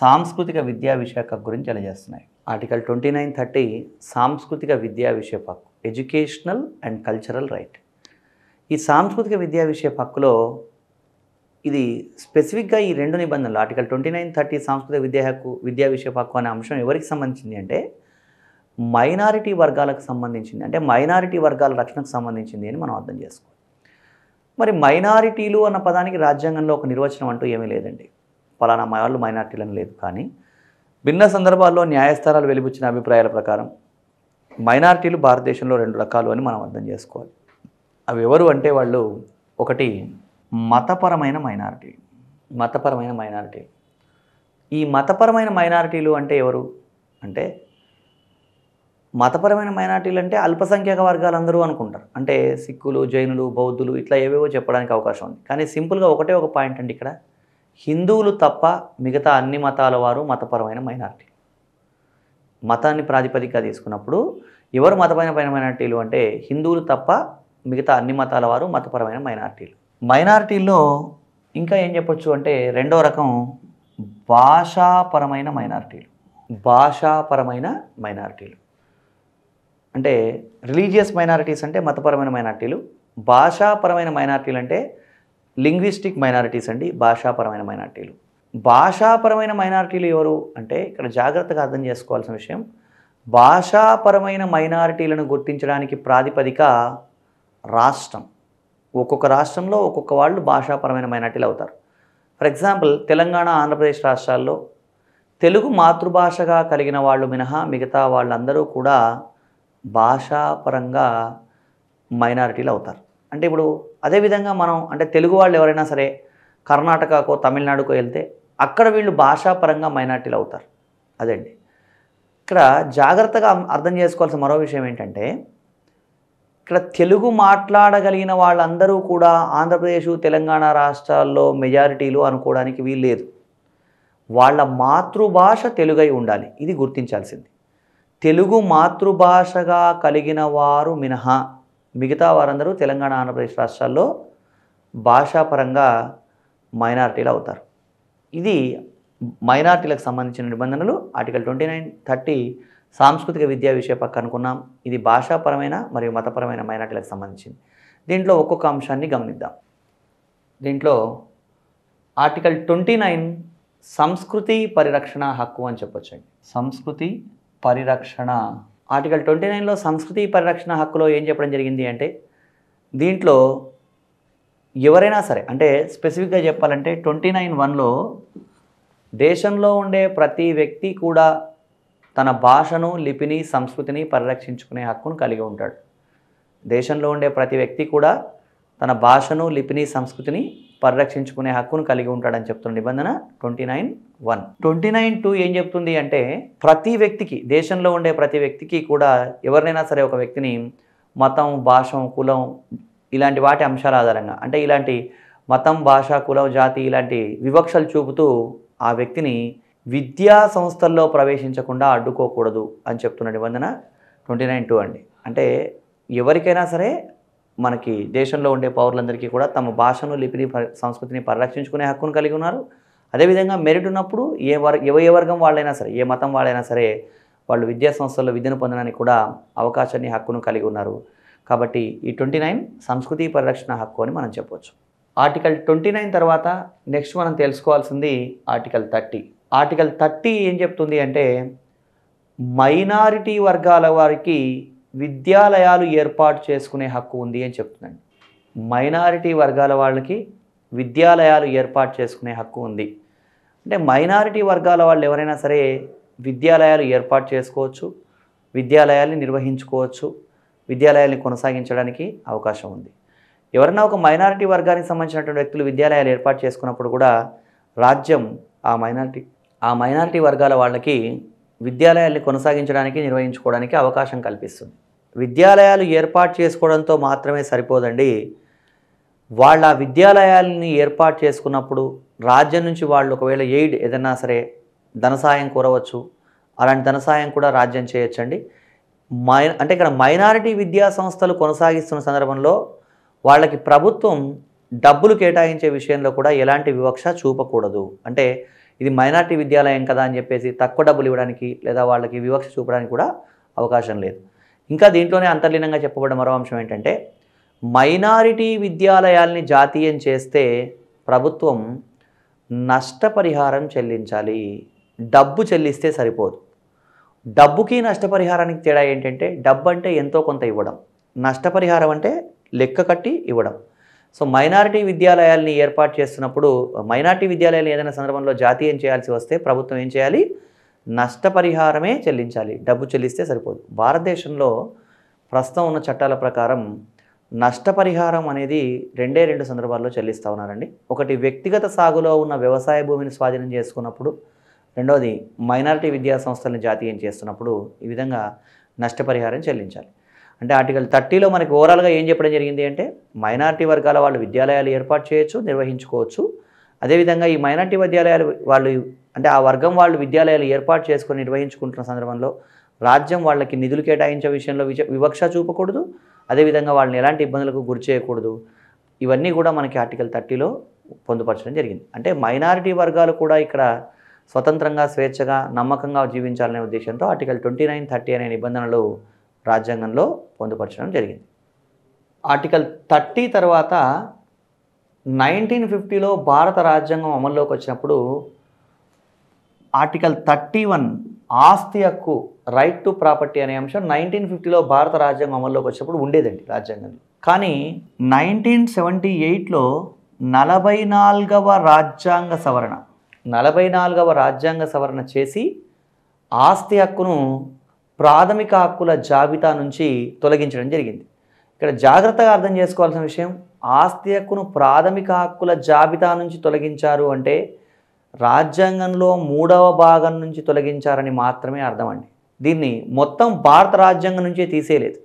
సాంస్కృతిక విద్యా విషయక గురించి తెలియజేస్తున్నాయి ఆర్టికల్ ట్వంటీ నైన్ థర్టీ సాంస్కృతిక విద్యా విషయ హక్కు ఎడ్యుకేషనల్ అండ్ కల్చరల్ రైట్ ఈ సాంస్కృతిక విద్యా విషయ హక్కులో ఇది స్పెసిఫిక్గా ఈ రెండు నిబంధనలు ఆర్టికల్ ట్వంటీ నైన్ థర్టీ సాంస్కృతిక విద్యా హక్కు విద్యా విషయ హక్కు అనే అంశం ఎవరికి సంబంధించింది అంటే మైనారిటీ వర్గాలకు సంబంధించింది అంటే మైనారిటీ వర్గాల రక్షణకు సంబంధించింది అని మనం అర్థం చేసుకోవాలి మరి మైనారిటీలు అన్న పదానికి రాజ్యాంగంలో ఒక నిర్వచనం అంటూ ఏమీ లేదండి ఫలానా వాళ్ళు మైనారిటీలను లేదు కానీ భిన్న సందర్భాల్లో న్యాయస్థానాలు వెలిబుచ్చిన అభిప్రాయాల ప్రకారం మైనారిటీలు భారతదేశంలో రెండు రకాలు అని మనం అర్థం చేసుకోవాలి అవి ఎవరు అంటే వాళ్ళు ఒకటి మతపరమైన మైనారిటీ మతపరమైన మైనారిటీ ఈ మతపరమైన మైనారిటీలు అంటే ఎవరు అంటే మతపరమైన మైనారిటీలు అంటే అల్పసంఖ్యాక వర్గాలు అందరూ అనుకుంటారు అంటే సిక్కులు జైనులు బౌద్ధులు ఇట్లా ఏవేవో చెప్పడానికి అవకాశం ఉంది కానీ సింపుల్గా ఒకటే ఒక పాయింట్ అండి ఇక్కడ హిందువులు తప్ప మిగతా అన్ని మతాల వారు మతపరమైన మైనారిటీ మతాన్ని ప్రాతిపదికగా తీసుకున్నప్పుడు ఎవరు మతపరమైన మైనారిటీలు అంటే హిందువులు తప్ప మిగతా అన్ని మతాల వారు మతపరమైన మైనారిటీలు మైనారిటీల్లో ఇంకా ఏం చెప్పొచ్చు అంటే రెండో రకం భాషాపరమైన మైనారిటీలు భాషాపరమైన మైనారిటీలు అంటే రిలీజియస్ మైనారిటీస్ అంటే మతపరమైన మైనారిటీలు భాషాపరమైన మైనారిటీలు అంటే లింగ్విస్టిక్ మైనారిటీస్ అండి భాషాపరమైన మైనారిటీలు భాషాపరమైన మైనారిటీలు ఎవరు అంటే ఇక్కడ జాగ్రత్తగా అర్థం చేసుకోవాల్సిన విషయం భాషాపరమైన మైనారిటీలను గుర్తించడానికి ప్రాతిపదిక రాష్ట్రం ఒక్కొక్క రాష్ట్రంలో ఒక్కొక్క వాళ్ళు భాషాపరమైన మైనార్టీలు అవుతారు ఫర్ ఎగ్జాంపుల్ తెలంగాణ ఆంధ్రప్రదేశ్ రాష్ట్రాల్లో తెలుగు మాతృభాషగా కలిగిన వాళ్ళు మినహా మిగతా వాళ్ళందరూ కూడా భాషాపరంగా మైనారిటీలు అవుతారు అంటే ఇప్పుడు అదేవిధంగా మనం అంటే తెలుగు వాళ్ళు ఎవరైనా సరే కర్ణాటకకో తమిళనాడుకో వెళ్తే అక్కడ వీళ్ళు భాషాపరంగా మైనార్టీలు అవుతారు అదండి ఇక్కడ జాగ్రత్తగా అర్థం చేసుకోవాల్సిన మరో విషయం ఏంటంటే ఇక్కడ తెలుగు మాట్లాడగలిగిన వాళ్ళందరూ కూడా ఆంధ్రప్రదేశ్ తెలంగాణ రాష్ట్రాల్లో మెజారిటీలు అనుకోవడానికి వీల్లేదు వాళ్ళ మాతృభాష తెలుగై ఉండాలి ఇది గుర్తించాల్సింది తెలుగు మాతృభాషగా కలిగిన వారు మినహా మిగతా వారందరూ తెలంగాణ ఆంధ్రప్రదేశ్ రాష్ట్రాల్లో భాషాపరంగా మైనారిటీలు అవుతారు ఇది మైనార్టీలకు సంబంధించిన నిబంధనలు ఆర్టికల్ ట్వంటీ నైన్ థర్టీ సాంస్కృతిక విద్యా విషయ పక్క అనుకున్నాం ఇది భాషాపరమైన మరియు మతపరమైన మైనార్టీలకు సంబంధించింది దీంట్లో ఒక్కొక్క అంశాన్ని గమనిద్దాం దీంట్లో ఆర్టికల్ ట్వంటీ నైన్ సంస్కృతి పరిరక్షణ హక్కు అని చెప్పొచ్చండి సంస్కృతి పరిరక్షణ ఆర్టికల్ ట్వంటీ నైన్లో సంస్కృతి పరిరక్షణ హక్కులో ఏం చెప్పడం జరిగింది అంటే దీంట్లో ఎవరైనా సరే అంటే స్పెసిఫిక్గా చెప్పాలంటే ట్వంటీ నైన్ వన్లో దేశంలో ఉండే ప్రతి వ్యక్తి కూడా తన భాషను లిపిని సంస్కృతిని పరిరక్షించుకునే హక్కును కలిగి ఉంటాడు దేశంలో ఉండే ప్రతి వ్యక్తి కూడా తన భాషను లిపిని సంస్కృతిని పరిరక్షించుకునే హక్కును కలిగి ఉంటాడని చెప్తున్న నిబంధన twenty nine one twenty nine two ఏం చెప్తుంది అంటే ప్రతి వ్యక్తికి దేశంలో ఉండే ప్రతి వ్యక్తికి కూడా ఎవరినైనా సరే ఒక వ్యక్తిని మతం భాషం కులం ఇలాంటి వాటి అంశాల ఆధారంగా అంటే ఇలాంటి మతం భాష కులం జాతి ఇలాంటి వివక్షలు చూపుతూ ఆ వ్యక్తిని విద్యా సంస్థల్లో ప్రవేశించకుండా అడ్డుకోకూడదు అని చెప్తున్న నిబంధన ట్వంటీ నైన్ టూ అండి అంటే ఎవరికైనా సరే మనకి దేశంలో ఉండే పౌరులందరికీ కూడా తమ భాషను లిపిని సంస్కృతిని పరిరక్షించుకునే హక్కును కలిగి ఉన్నారు అదేవిధంగా మెరిట్ ఉన్నప్పుడు ఏ వర్ ఏ వర్గం వాళ్ళైనా సరే ఏ మతం వాళ్ళైనా సరే వాళ్ళు విద్యా సంస్థల్లో విద్యను పొందడానికి కూడా అవకాశాన్ని హక్కును కలిగి ఉన్నారు కాబట్టి ఈ ట్వంటీ నైన్ సంస్కృతి పరిరక్షణ హక్కు అని మనం చెప్పవచ్చు ఆర్టికల్ ట్వంటీ నైన్ తర్వాత నెక్స్ట్ మనం తెలుసుకోవాల్సింది ఆర్టికల్ థర్టీ ఆర్టికల్ థర్టీ ఏం చెప్తుంది అంటే మైనారిటీ వర్గాల వారికి విద్యాలయాలు ఏర్పాటు చేసుకునే హక్కు ఉంది అని చెప్తుందండి మైనారిటీ వర్గాల వాళ్ళకి విద్యాలయాలు ఏర్పాటు చేసుకునే హక్కు ఉంది అంటే మైనారిటీ వర్గాల వాళ్ళు ఎవరైనా సరే విద్యాలయాలు ఏర్పాటు చేసుకోవచ్చు విద్యాలయాల్ని నిర్వహించుకోవచ్చు విద్యాలయాల్ని కొనసాగించడానికి అవకాశం ఉంది ఎవరైనా ఒక మైనారిటీ వర్గానికి సంబంధించినటువంటి వ్యక్తులు విద్యాలయాలు ఏర్పాటు చేసుకున్నప్పుడు కూడా రాజ్యం ఆ మైనారిటీ ఆ మైనారిటీ వర్గాల వాళ్ళకి విద్యాలయాల్ని కొనసాగించడానికి నిర్వహించుకోవడానికి అవకాశం కల్పిస్తుంది విద్యాలయాలు ఏర్పాటు చేసుకోవడంతో మాత్రమే సరిపోదండి వాళ్ళ విద్యాలయాలని ఏర్పాటు చేసుకున్నప్పుడు రాజ్యం నుంచి వాళ్ళు ఒకవేళ ఎయిడ్ ఏదన్నా సరే ధనసాయం కోరవచ్చు అలాంటి ధనసాయం కూడా రాజ్యం చేయొచ్చండి మై అంటే ఇక్కడ మైనారిటీ విద్యా సంస్థలు కొనసాగిస్తున్న సందర్భంలో వాళ్ళకి ప్రభుత్వం డబ్బులు కేటాయించే విషయంలో కూడా ఎలాంటి వివక్ష చూపకూడదు అంటే ఇది మైనార్టీ విద్యాలయం కదా అని చెప్పేసి తక్కువ డబ్బులు ఇవ్వడానికి లేదా వాళ్ళకి వివక్ష చూపడానికి కూడా అవకాశం లేదు ఇంకా దీంట్లోనే అంతర్లీనంగా చెప్పబడిన మరో అంశం ఏంటంటే మైనారిటీ విద్యాలయాల్ని జాతీయం చేస్తే ప్రభుత్వం నష్టపరిహారం చెల్లించాలి డబ్బు చెల్లిస్తే సరిపోదు డబ్బుకి నష్టపరిహారానికి తేడా ఏంటంటే డబ్బు అంటే ఎంతో కొంత ఇవ్వడం నష్టపరిహారం అంటే లెక్క కట్టి ఇవ్వడం సో మైనారిటీ విద్యాలయాల్ని ఏర్పాటు చేస్తున్నప్పుడు మైనారిటీ విద్యాలయాలు ఏదైనా సందర్భంలో జాతీయం చేయాల్సి వస్తే ప్రభుత్వం ఏం చేయాలి నష్టపరిహారమే చెల్లించాలి డబ్బు చెల్లిస్తే సరిపోదు భారతదేశంలో ప్రస్తుతం ఉన్న చట్టాల ప్రకారం నష్టపరిహారం అనేది రెండే రెండు సందర్భాల్లో చెల్లిస్తూ ఉన్నారండి ఒకటి వ్యక్తిగత సాగులో ఉన్న వ్యవసాయ భూమిని స్వాధీనం చేసుకున్నప్పుడు రెండవది మైనారిటీ విద్యా సంస్థలను జాతీయం చేస్తున్నప్పుడు ఈ విధంగా నష్టపరిహారం చెల్లించాలి అంటే ఆర్టికల్ థర్టీలో మనకి ఓవరాల్గా ఏం చెప్పడం జరిగింది అంటే మైనార్టీ వర్గాల వాళ్ళు విద్యాలయాలు ఏర్పాటు చేయొచ్చు నిర్వహించుకోవచ్చు అదేవిధంగా ఈ మైనార్టీ విద్యాలయాలు వాళ్ళు అంటే ఆ వర్గం వాళ్ళు విద్యాలయాలు ఏర్పాటు చేసుకొని నిర్వహించుకుంటున్న సందర్భంలో రాజ్యం వాళ్ళకి నిధులు కేటాయించే విషయంలో వివక్ష చూపకూడదు అదేవిధంగా వాళ్ళని ఎలాంటి ఇబ్బందులకు గురి చేయకూడదు ఇవన్నీ కూడా మనకి ఆర్టికల్ థర్టీలో పొందుపరచడం జరిగింది అంటే మైనారిటీ వర్గాలు కూడా ఇక్కడ స్వతంత్రంగా స్వేచ్ఛగా నమ్మకంగా జీవించాలనే ఉద్దేశంతో ఆర్టికల్ ట్వంటీ నైన్ అనే నిబంధనలు రాజ్యాంగంలో పొందుపరచడం జరిగింది ఆర్టికల్ థర్టీ తర్వాత నైన్టీన్ ఫిఫ్టీలో భారత రాజ్యాంగం అమల్లోకి వచ్చినప్పుడు ఆర్టికల్ థర్టీ వన్ ఆస్తి హక్కు రైట్ టు ప్రాపర్టీ అనే అంశం నైన్టీన్ ఫిఫ్టీలో భారత రాజ్యాంగం అమల్లోకి వచ్చినప్పుడు ఉండేదండి రాజ్యాంగంలో కానీ నైన్టీన్ సెవెంటీ ఎయిట్లో నలభై నాలుగవ రాజ్యాంగ సవరణ నలభై నాలుగవ రాజ్యాంగ సవరణ చేసి ఆస్తి హక్కును ప్రాథమిక హక్కుల జాబితా నుంచి తొలగించడం జరిగింది ఇక్కడ జాగ్రత్తగా అర్థం చేసుకోవాల్సిన విషయం ఆస్తి హక్కును ప్రాథమిక హక్కుల జాబితా నుంచి తొలగించారు అంటే రాజ్యాంగంలో మూడవ భాగం నుంచి తొలగించారని మాత్రమే అర్థం అండి దీన్ని మొత్తం భారత రాజ్యాంగం నుంచే తీసేయలేదు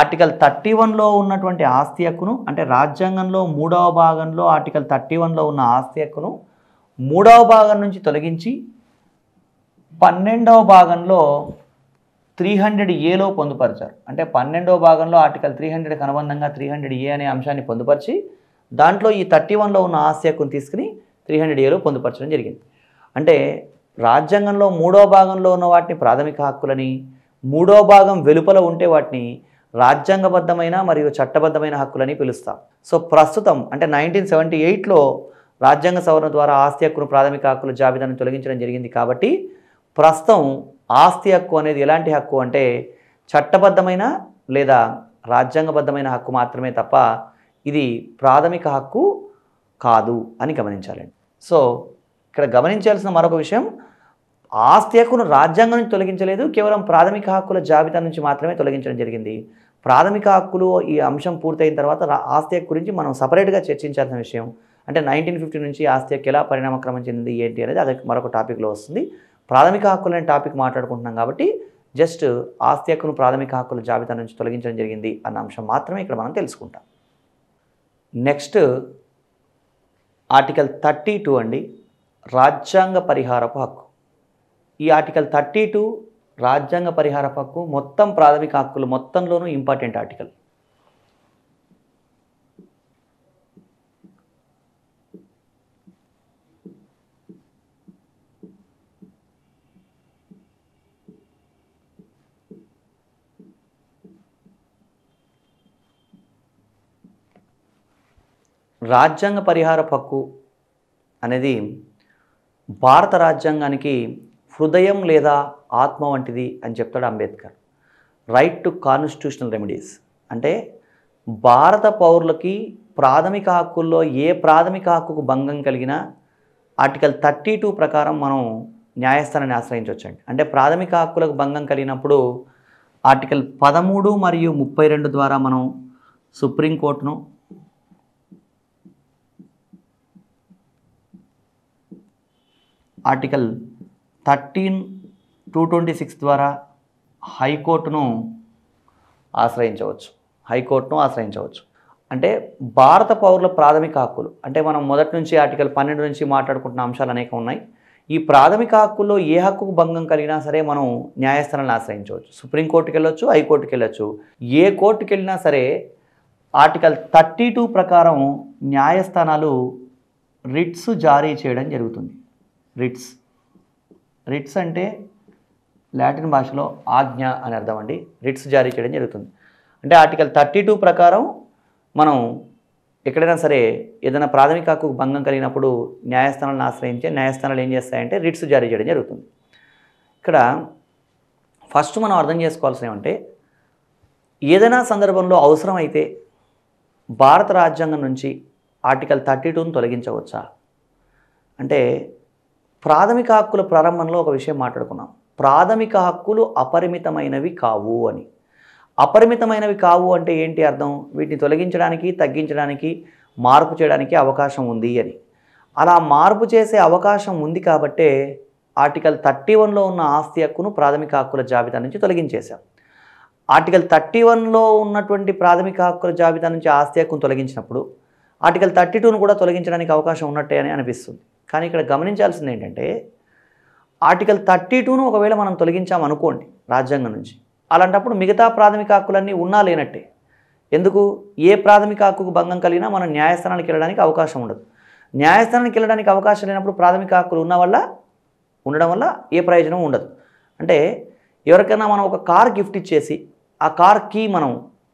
ఆర్టికల్ థర్టీ వన్లో ఉన్నటువంటి ఆస్తి హక్కును అంటే రాజ్యాంగంలో మూడవ భాగంలో ఆర్టికల్ థర్టీ వన్లో ఉన్న ఆస్తి హక్కును మూడవ భాగం నుంచి తొలగించి పన్నెండవ భాగంలో త్రీ హండ్రెడ్ ఏలో పొందుపరిచారు అంటే పన్నెండో భాగంలో ఆర్టికల్ త్రీ హండ్రెడ్కి అనుబంధంగా త్రీ హండ్రెడ్ ఏ అనే అంశాన్ని పొందుపరిచి దాంట్లో ఈ థర్టీ వన్లో ఉన్న హక్కును తీసుకుని త్రీ హండ్రెడ్ ఏలో పొందుపరచడం జరిగింది అంటే రాజ్యాంగంలో మూడో భాగంలో ఉన్న వాటిని ప్రాథమిక హక్కులని మూడో భాగం వెలుపల ఉంటే వాటిని రాజ్యాంగబద్ధమైన మరియు చట్టబద్ధమైన హక్కులని పిలుస్తాం సో ప్రస్తుతం అంటే నైన్టీన్ సెవెంటీ ఎయిట్లో రాజ్యాంగ సవరణ ద్వారా ఆస్తి హక్కును ప్రాథమిక హక్కుల జాబితాను తొలగించడం జరిగింది కాబట్టి ప్రస్తుతం ఆస్తి హక్కు అనేది ఎలాంటి హక్కు అంటే చట్టబద్ధమైన లేదా రాజ్యాంగబద్ధమైన హక్కు మాత్రమే తప్ప ఇది ప్రాథమిక హక్కు కాదు అని గమనించాలండి సో ఇక్కడ గమనించాల్సిన మరొక విషయం ఆస్తి హక్కును రాజ్యాంగం నుంచి తొలగించలేదు కేవలం ప్రాథమిక హక్కుల జాబితా నుంచి మాత్రమే తొలగించడం జరిగింది ప్రాథమిక హక్కులు ఈ అంశం పూర్తయిన తర్వాత ఆస్తి హక్కు గురించి మనం సపరేట్గా చర్చించాల్సిన విషయం అంటే నైన్టీన్ ఫిఫ్టీ నుంచి ఆస్తి హక్కు ఎలా పరిణామక్రమం చెందింది ఏంటి అనేది అది మరొక టాపిక్లో వస్తుంది ప్రాథమిక అనే టాపిక్ మాట్లాడుకుంటున్నాం కాబట్టి జస్ట్ ఆస్తి హక్కును ప్రాథమిక హక్కుల జాబితా నుంచి తొలగించడం జరిగింది అన్న అంశం మాత్రమే ఇక్కడ మనం తెలుసుకుంటాం నెక్స్ట్ ఆర్టికల్ థర్టీ టూ అండి రాజ్యాంగ పరిహారపు హక్కు ఈ ఆర్టికల్ థర్టీ టూ రాజ్యాంగ పరిహారపు హక్కు మొత్తం ప్రాథమిక హక్కులు మొత్తంలోనూ ఇంపార్టెంట్ ఆర్టికల్ రాజ్యాంగ పరిహార హక్కు అనేది భారత రాజ్యాంగానికి హృదయం లేదా ఆత్మ వంటిది అని చెప్తాడు Ambedkar right to constitutional remedies అంటే భారత పౌరులకి ప్రాథమిక హక్కుల్లో ఏ ప్రాథమిక హక్కుకు భంగం కలిగినా ఆర్టికల్ థర్టీ టూ ప్రకారం మనం న్యాయస్థానాన్ని ఆశ్రయించవచ్చండి అంటే ప్రాథమిక హక్కులకు భంగం కలిగినప్పుడు ఆర్టికల్ పదమూడు మరియు ముప్పై రెండు ద్వారా మనం సుప్రీంకోర్టును article thirteen two twenty six ద్వారా హైకోర్టును ఆశ్రయించవచ్చు హైకోర్టును ఆశ్రయించవచ్చు అంటే భారత పౌరుల ప్రాథమిక హక్కులు అంటే మనం మొదటి నుంచి ఆర్టికల్ పన్నెండు నుంచి మాట్లాడుకుంటున్న అంశాలు అనేక ఉన్నాయి ఈ ప్రాథమిక హక్కుల్లో ఏ హక్కుకు భంగం కలిగినా సరే మనం న్యాయస్థానాన్ని ఆశ్రయించవచ్చు సుప్రీంకోర్టుకి వెళ్ళొచ్చు హైకోర్టుకి వెళ్ళొచ్చు ఏ కోర్టుకి వెళ్ళినా సరే ఆర్టికల్ థర్టీ టూ ప్రకారం న్యాయస్థానాలు రిట్స్ జారీ చేయడం జరుగుతుంది రిట్స్ రిట్స్ అంటే లాటిన్ భాషలో ఆజ్ఞ అని అర్థం అండి రిట్స్ జారీ చేయడం జరుగుతుంది అంటే ఆర్టికల్ థర్టీ టూ ప్రకారం మనం ఎక్కడైనా సరే ఏదైనా ప్రాథమిక హక్కు భంగం కలిగినప్పుడు న్యాయస్థానాలను ఆశ్రయించే న్యాయస్థానాలు ఏం చేస్తాయంటే రిట్స్ జారీ చేయడం జరుగుతుంది ఇక్కడ ఫస్ట్ మనం అర్థం చేసుకోవాల్సిన ఏమంటే ఏదైనా సందర్భంలో అవసరమైతే భారత రాజ్యాంగం నుంచి ఆర్టికల్ థర్టీ టూను తొలగించవచ్చా అంటే ప్రాథమిక హక్కుల ప్రారంభంలో ఒక విషయం మాట్లాడుకున్నాం ప్రాథమిక హక్కులు అపరిమితమైనవి కావు అని అపరిమితమైనవి కావు అంటే ఏంటి అర్థం వీటిని తొలగించడానికి తగ్గించడానికి మార్పు చేయడానికి అవకాశం ఉంది అని అలా మార్పు చేసే అవకాశం ఉంది కాబట్టే ఆర్టికల్ థర్టీ వన్లో ఉన్న ఆస్తి హక్కును ప్రాథమిక హక్కుల జాబితా నుంచి తొలగించేశాం ఆర్టికల్ థర్టీ వన్లో ఉన్నటువంటి ప్రాథమిక హక్కుల జాబితా నుంచి ఆస్తి హక్కును తొలగించినప్పుడు ఆర్టికల్ థర్టీ టూను కూడా తొలగించడానికి అవకాశం ఉన్నట్టే అని అనిపిస్తుంది కానీ ఇక్కడ గమనించాల్సింది ఏంటంటే ఆర్టికల్ థర్టీ టూను ఒకవేళ మనం తొలగించాం అనుకోండి రాజ్యాంగం నుంచి అలాంటప్పుడు మిగతా ప్రాథమిక హక్కులన్నీ ఉన్నా లేనట్టే ఎందుకు ఏ ప్రాథమిక హక్కుకు భంగం కలిగినా మనం న్యాయస్థానానికి వెళ్ళడానికి అవకాశం ఉండదు న్యాయస్థానానికి వెళ్ళడానికి అవకాశం లేనప్పుడు ప్రాథమిక హక్కులు ఉన్న వల్ల ఉండడం వల్ల ఏ ప్రయోజనం ఉండదు అంటే ఎవరికైనా మనం ఒక కార్ గిఫ్ట్ ఇచ్చేసి ఆ కార్ కీ మనం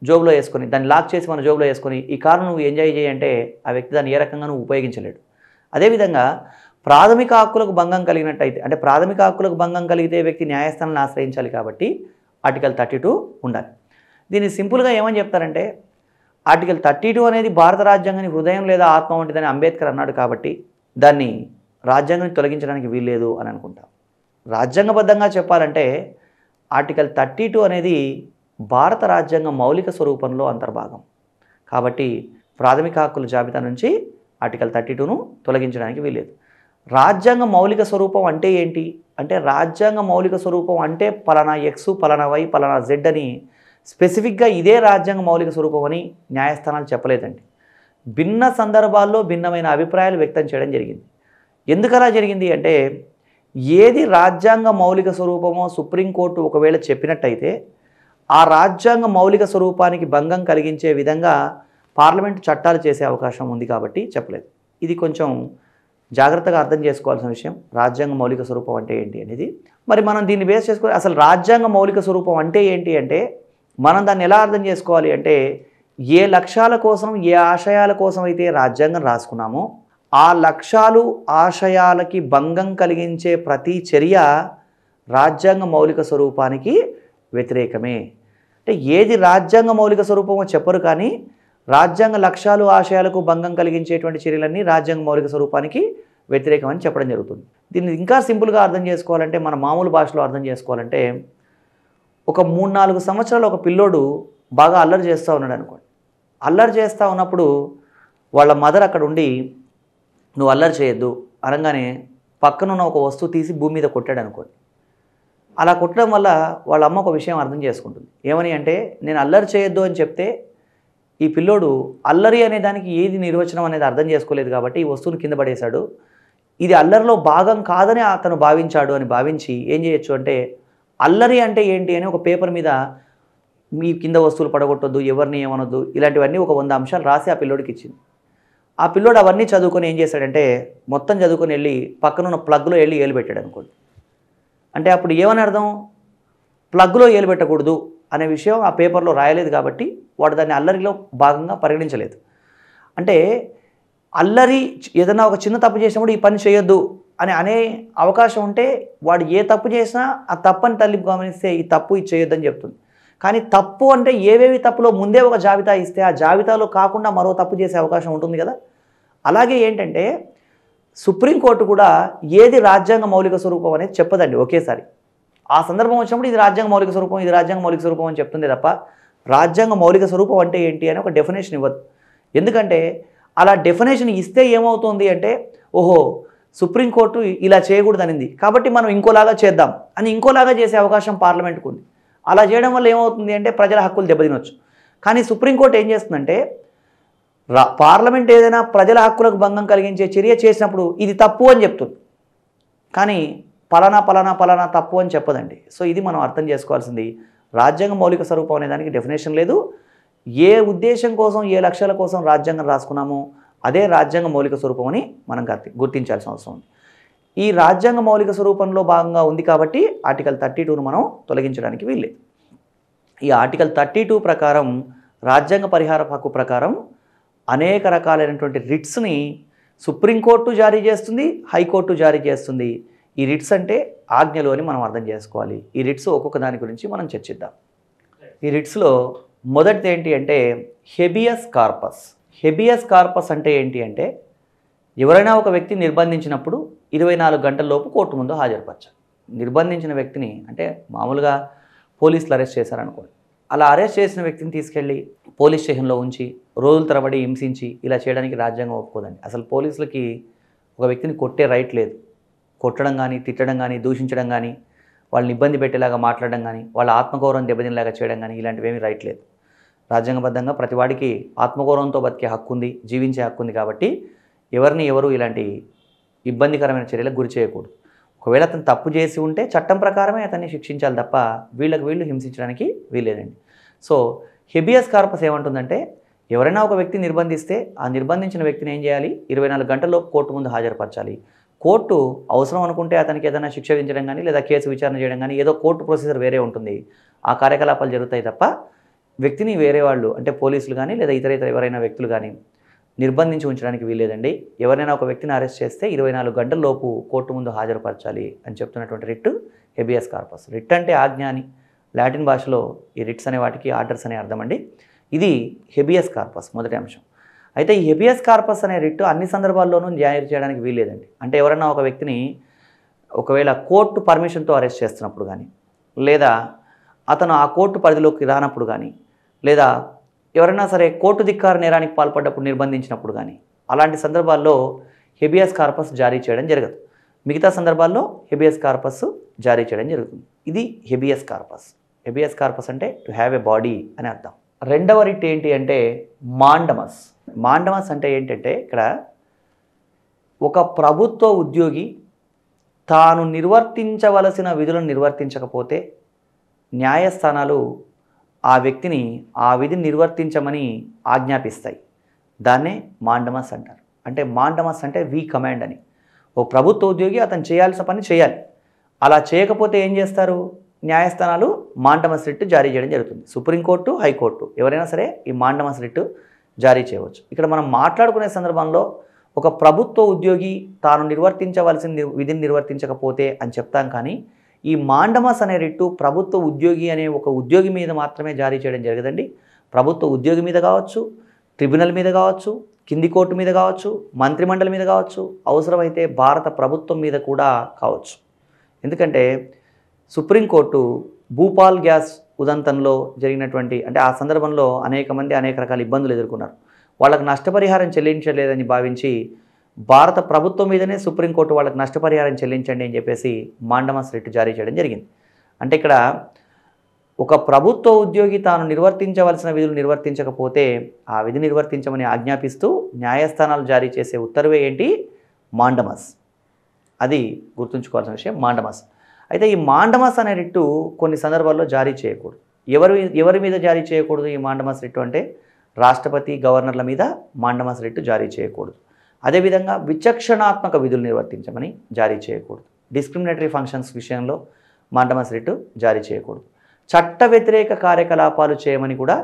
జోబులో వేసుకొని దాన్ని లాక్ చేసి మనం జోబులో వేసుకొని ఈ కారు నువ్వు ఎంజాయ్ చేయంటే ఆ వ్యక్తి దాన్ని ఏ రకంగా నువ్వు ఉపయోగించలేడు అదేవిధంగా ప్రాథమిక హక్కులకు భంగం కలిగినట్టయితే అంటే ప్రాథమిక హక్కులకు భంగం కలిగితే వ్యక్తి న్యాయస్థానాన్ని ఆశ్రయించాలి కాబట్టి ఆర్టికల్ థర్టీ టూ ఉండాలి దీన్ని సింపుల్గా ఏమని చెప్తారంటే ఆర్టికల్ థర్టీ టూ అనేది భారత రాజ్యాంగాన్ని హృదయం లేదా ఆత్మ వంటిదని అంబేద్కర్ అన్నాడు కాబట్టి దాన్ని రాజ్యాంగాన్ని తొలగించడానికి వీల్లేదు అని అనుకుంటాం రాజ్యాంగబద్ధంగా చెప్పాలంటే ఆర్టికల్ థర్టీ టూ అనేది భారత రాజ్యాంగ మౌలిక స్వరూపంలో అంతర్భాగం కాబట్టి ప్రాథమిక హక్కుల జాబితా నుంచి ఆర్టికల్ థర్టీ టూను తొలగించడానికి వీల్లేదు రాజ్యాంగ మౌలిక స్వరూపం అంటే ఏంటి అంటే రాజ్యాంగ మౌలిక స్వరూపం అంటే పలానా ఎక్స్ పలానా వై పలానా జెడ్ అని స్పెసిఫిక్గా ఇదే రాజ్యాంగ మౌలిక స్వరూపం అని న్యాయస్థానాలు చెప్పలేదండి భిన్న సందర్భాల్లో భిన్నమైన అభిప్రాయాలు వ్యక్తం చేయడం జరిగింది ఎందుకలా జరిగింది అంటే ఏది రాజ్యాంగ మౌలిక స్వరూపమో సుప్రీంకోర్టు ఒకవేళ చెప్పినట్టయితే ఆ రాజ్యాంగ మౌలిక స్వరూపానికి భంగం కలిగించే విధంగా పార్లమెంటు చట్టాలు చేసే అవకాశం ఉంది కాబట్టి చెప్పలేదు ఇది కొంచెం జాగ్రత్తగా అర్థం చేసుకోవాల్సిన విషయం రాజ్యాంగ మౌలిక స్వరూపం అంటే ఏంటి అనేది మరి మనం దీన్ని బేస్ చేసుకోవాలి అసలు రాజ్యాంగ మౌలిక స్వరూపం అంటే ఏంటి అంటే మనం దాన్ని ఎలా అర్థం చేసుకోవాలి అంటే ఏ లక్ష్యాల కోసం ఏ ఆశయాల కోసం అయితే రాజ్యాంగం రాసుకున్నామో ఆ లక్ష్యాలు ఆశయాలకి భంగం కలిగించే ప్రతి చర్య రాజ్యాంగ మౌలిక స్వరూపానికి వ్యతిరేకమే అంటే ఏది రాజ్యాంగ మౌలిక స్వరూపమో చెప్పరు కానీ రాజ్యాంగ లక్ష్యాలు ఆశయాలకు భంగం కలిగించేటువంటి చర్యలన్నీ రాజ్యాంగ మౌలిక స్వరూపానికి వ్యతిరేకమని చెప్పడం జరుగుతుంది దీన్ని ఇంకా సింపుల్గా అర్థం చేసుకోవాలంటే మన మామూలు భాషలో అర్థం చేసుకోవాలంటే ఒక మూడు నాలుగు సంవత్సరాలు ఒక పిల్లోడు బాగా అల్లరి చేస్తూ ఉన్నాడు అనుకోండి అల్లరి చేస్తూ ఉన్నప్పుడు వాళ్ళ మదర్ అక్కడ ఉండి నువ్వు అల్లరి చేయొద్దు అనగానే పక్కనున్న ఒక వస్తువు తీసి భూమి మీద కొట్టాడు అనుకోండి అలా కొట్టడం వల్ల వాళ్ళ అమ్మ ఒక విషయం అర్థం చేసుకుంటుంది ఏమని అంటే నేను అల్లరి చేయొద్దు అని చెప్తే ఈ పిల్లోడు అల్లరి అనే దానికి ఏది నిర్వచనం అనేది అర్థం చేసుకోలేదు కాబట్టి ఈ వస్తువును కింద పడేశాడు ఇది అల్లరిలో భాగం కాదని అతను భావించాడు అని భావించి ఏం చేయొచ్చు అంటే అల్లరి అంటే ఏంటి అని ఒక పేపర్ మీద మీ కింద వస్తువులు పడగొట్టొద్దు ఎవరిని ఏమనొద్దు ఇలాంటివన్నీ ఒక వంద అంశాలు రాసి ఆ పిల్లోడికి ఇచ్చింది ఆ పిల్లోడు అవన్నీ చదువుకొని ఏం చేశాడంటే మొత్తం చదువుకొని వెళ్ళి పక్కనున్న ప్లగ్లో వెళ్ళి ఏలు పెట్టాడు అనుకోండి అంటే అప్పుడు ఏమని అర్థం ప్లగ్లో ఏలు పెట్టకూడదు అనే విషయం ఆ పేపర్లో రాయలేదు కాబట్టి వాడు దాన్ని అల్లరిలో భాగంగా పరిగణించలేదు అంటే అల్లరి ఏదైనా ఒక చిన్న తప్పు చేసినప్పుడు ఈ పని చేయొద్దు అని అనే అవకాశం ఉంటే వాడు ఏ తప్పు చేసినా ఆ తప్పని తల్లి గమనిస్తే ఈ తప్పు ఇది చేయొద్దని చెప్తుంది కానీ తప్పు అంటే ఏవేవి తప్పులో ముందే ఒక జాబితా ఇస్తే ఆ జాబితాలో కాకుండా మరో తప్పు చేసే అవకాశం ఉంటుంది కదా అలాగే ఏంటంటే సుప్రీంకోర్టు కూడా ఏది రాజ్యాంగ మౌలిక స్వరూపం అనేది చెప్పదండి ఒకేసారి ఆ సందర్భం వచ్చినప్పుడు ఇది రాజ్యాంగ మౌలిక స్వరూపం ఇది రాజ్యాంగ మౌలిక స్వరూపం అని చెప్తుంది తప్ప రాజ్యాంగ మౌలిక స్వరూపం అంటే ఏంటి అని ఒక డెఫినేషన్ ఇవ్వద్దు ఎందుకంటే అలా డెఫినేషన్ ఇస్తే ఏమవుతుంది అంటే ఓహో సుప్రీంకోర్టు ఇలా చేయకూడదు అనింది కాబట్టి మనం ఇంకోలాగా చేద్దాం అని ఇంకోలాగా చేసే అవకాశం పార్లమెంట్కు ఉంది అలా చేయడం వల్ల ఏమవుతుంది అంటే ప్రజల హక్కులు దెబ్బతినొచ్చు కానీ సుప్రీంకోర్టు ఏం చేస్తుందంటే రా పార్లమెంట్ ఏదైనా ప్రజల హక్కులకు భంగం కలిగించే చర్య చేసినప్పుడు ఇది తప్పు అని చెప్తుంది కానీ పలానా పలానా పలానా తప్పు అని చెప్పదండి సో ఇది మనం అర్థం చేసుకోవాల్సింది రాజ్యాంగ మౌలిక స్వరూపం అనే దానికి డెఫినేషన్ లేదు ఏ ఉద్దేశం కోసం ఏ లక్ష్యాల కోసం రాజ్యాంగం రాసుకున్నామో అదే రాజ్యాంగ మౌలిక స్వరూపం అని మనం గుర్తించాల్సిన అవసరం ఉంది ఈ రాజ్యాంగ మౌలిక స్వరూపంలో భాగంగా ఉంది కాబట్టి ఆర్టికల్ థర్టీ టూను మనం తొలగించడానికి వీల్లేదు ఈ ఆర్టికల్ థర్టీ టూ ప్రకారం రాజ్యాంగ పరిహార హక్కు ప్రకారం అనేక రకాలైనటువంటి రిట్స్ని సుప్రీంకోర్టు జారీ చేస్తుంది హైకోర్టు జారీ చేస్తుంది ఈ రిట్స్ అంటే ఆజ్ఞలు అని మనం అర్థం చేసుకోవాలి ఈ రిట్స్ ఒక్కొక్క దాని గురించి మనం చర్చిద్దాం ఈ రిట్స్లో మొదటిది ఏంటి అంటే హెబియస్ కార్పస్ హెబియస్ కార్పస్ అంటే ఏంటి అంటే ఎవరైనా ఒక వ్యక్తి నిర్బంధించినప్పుడు ఇరవై నాలుగు గంటల్లోపు కోర్టు ముందు హాజరుపరచాలి నిర్బంధించిన వ్యక్తిని అంటే మామూలుగా పోలీసులు అరెస్ట్ చేశారనుకోండి అలా అరెస్ట్ చేసిన వ్యక్తిని తీసుకెళ్ళి పోలీస్ స్టేషన్లో ఉంచి రోజుల తరబడి హింసించి ఇలా చేయడానికి రాజ్యాంగం ఒప్పుకోదండి అసలు పోలీసులకి ఒక వ్యక్తిని కొట్టే రైట్ లేదు కొట్టడం కానీ తిట్టడం కానీ దూషించడం కానీ వాళ్ళని ఇబ్బంది పెట్టేలాగా మాట్లాడడం కానీ వాళ్ళ ఆత్మగౌరవం దెబ్బతినలాగా చేయడం కానీ ఇలాంటివి ఏమీ రైట్ లేదు రాజ్యాంగబద్ధంగా ప్రతివాడికి ఆత్మగౌరవంతో బతికే హక్కు ఉంది జీవించే హక్కు ఉంది కాబట్టి ఎవరిని ఎవరు ఇలాంటి ఇబ్బందికరమైన చర్యలకు గురి చేయకూడదు ఒకవేళ అతను తప్పు చేసి ఉంటే చట్టం ప్రకారమే అతన్ని శిక్షించాలి తప్ప వీళ్ళకి వీళ్ళు హింసించడానికి వీలేదండి సో హెబియస్ కార్పస్ ఏమంటుందంటే ఎవరైనా ఒక వ్యక్తి నిర్బంధిస్తే ఆ నిర్బంధించిన వ్యక్తిని ఏం చేయాలి ఇరవై నాలుగు గంటల్లో కోర్టు ముందు హాజరుపరచాలి కోర్టు అవసరం అనుకుంటే అతనికి ఏదైనా శిక్ష విధించడం కానీ లేదా కేసు విచారణ చేయడం కానీ ఏదో కోర్టు ప్రొసీజర్ వేరే ఉంటుంది ఆ కార్యకలాపాలు జరుగుతాయి తప్ప వ్యక్తిని వేరే వాళ్ళు అంటే పోలీసులు కానీ లేదా ఇతర ఇతర ఎవరైనా వ్యక్తులు కానీ నిర్బంధించి ఉంచడానికి వీల్లేదండి ఎవరైనా ఒక వ్యక్తిని అరెస్ట్ చేస్తే ఇరవై నాలుగు గంటల లోపు కోర్టు ముందు హాజరుపరచాలి అని చెప్తున్నటువంటి రిట్ హెబియస్ కార్పస్ రిట్ అంటే ఆజ్ఞ అని లాటిన్ భాషలో ఈ రిట్స్ అనే వాటికి ఆర్డర్స్ అనే అర్థం అండి ఇది హెబియస్ కార్పస్ మొదటి అంశం అయితే ఈ హెబియస్ కార్పస్ అనే రిట్టు అన్ని సందర్భాల్లోనూ జారీ చేయడానికి వీల్లేదండి అంటే ఎవరైనా ఒక వ్యక్తిని ఒకవేళ కోర్టు పర్మిషన్తో అరెస్ట్ చేస్తున్నప్పుడు కానీ లేదా అతను ఆ కోర్టు పరిధిలోకి రానప్పుడు కానీ లేదా ఎవరైనా సరే కోర్టు ధిక్కార నేరానికి పాల్పడ్డప్పుడు నిర్బంధించినప్పుడు కానీ అలాంటి సందర్భాల్లో హెబియస్ కార్పస్ జారీ చేయడం జరగదు మిగతా సందర్భాల్లో హెబియస్ కార్పస్ జారీ చేయడం జరుగుతుంది ఇది హెబియస్ కార్పస్ హెబియస్ కార్పస్ అంటే టు హ్యావ్ ఎ బాడీ అని అర్థం రెండవ రిట్ ఏంటి అంటే మాండమస్ మాండవాస్ అంటే ఏంటంటే ఇక్కడ ఒక ప్రభుత్వ ఉద్యోగి తాను నిర్వర్తించవలసిన విధులను నిర్వర్తించకపోతే న్యాయస్థానాలు ఆ వ్యక్తిని ఆ విధిని నిర్వర్తించమని ఆజ్ఞాపిస్తాయి దాన్నే మాండమస్ అంటారు అంటే మాండమస్ అంటే వీ కమాండ్ అని ఓ ప్రభుత్వ ఉద్యోగి అతను చేయాల్సిన పని చేయాలి అలా చేయకపోతే ఏం చేస్తారు న్యాయస్థానాలు మాండమస్ రిట్టు జారీ చేయడం జరుగుతుంది సుప్రీంకోర్టు హైకోర్టు ఎవరైనా సరే ఈ మాండమస్ రిట్టు జారీ చేయవచ్చు ఇక్కడ మనం మాట్లాడుకునే సందర్భంలో ఒక ప్రభుత్వ ఉద్యోగి తాను నిర్వర్తించవలసిన విధిని నిర్వర్తించకపోతే అని చెప్తాం కానీ ఈ మాండమస్ అనే రిట్టు ప్రభుత్వ ఉద్యోగి అనే ఒక ఉద్యోగి మీద మాత్రమే జారీ చేయడం జరగదండి ప్రభుత్వ ఉద్యోగి మీద కావచ్చు ట్రిబ్యునల్ మీద కావచ్చు కింది కోర్టు మీద కావచ్చు మంత్రిమండలి మీద కావచ్చు అవసరమైతే భారత ప్రభుత్వం మీద కూడా కావచ్చు ఎందుకంటే సుప్రీంకోర్టు భూపాల్ గ్యాస్ ఉదంతంలో జరిగినటువంటి అంటే ఆ సందర్భంలో అనేక మంది అనేక రకాల ఇబ్బందులు ఎదుర్కొన్నారు వాళ్ళకు నష్టపరిహారం చెల్లించలేదని భావించి భారత ప్రభుత్వం మీదనే సుప్రీంకోర్టు వాళ్ళకి నష్టపరిహారం చెల్లించండి అని చెప్పేసి మాండమస్ రిట్ జారీ చేయడం జరిగింది అంటే ఇక్కడ ఒక ప్రభుత్వ ఉద్యోగి తాను నిర్వర్తించవలసిన విధులు నిర్వర్తించకపోతే ఆ విధి నిర్వర్తించమని ఆజ్ఞాపిస్తూ న్యాయస్థానాలు జారీ చేసే ఉత్తర్వే ఏంటి మాండమస్ అది గుర్తుంచుకోవాల్సిన విషయం మాండమస్ అయితే ఈ మాండమాస్ అనే రిట్టు కొన్ని సందర్భాల్లో జారీ చేయకూడదు ఎవరు ఎవరి మీద జారీ చేయకూడదు ఈ మాండమాస్ రిట్టు అంటే రాష్ట్రపతి గవర్నర్ల మీద మాండమాస్ రిట్టు జారీ చేయకూడదు అదేవిధంగా విచక్షణాత్మక విధులు నిర్వర్తించమని జారీ చేయకూడదు డిస్క్రిమినేటరీ ఫంక్షన్స్ విషయంలో మాండమస్ రిట్టు జారీ చేయకూడదు చట్ట వ్యతిరేక కార్యకలాపాలు చేయమని కూడా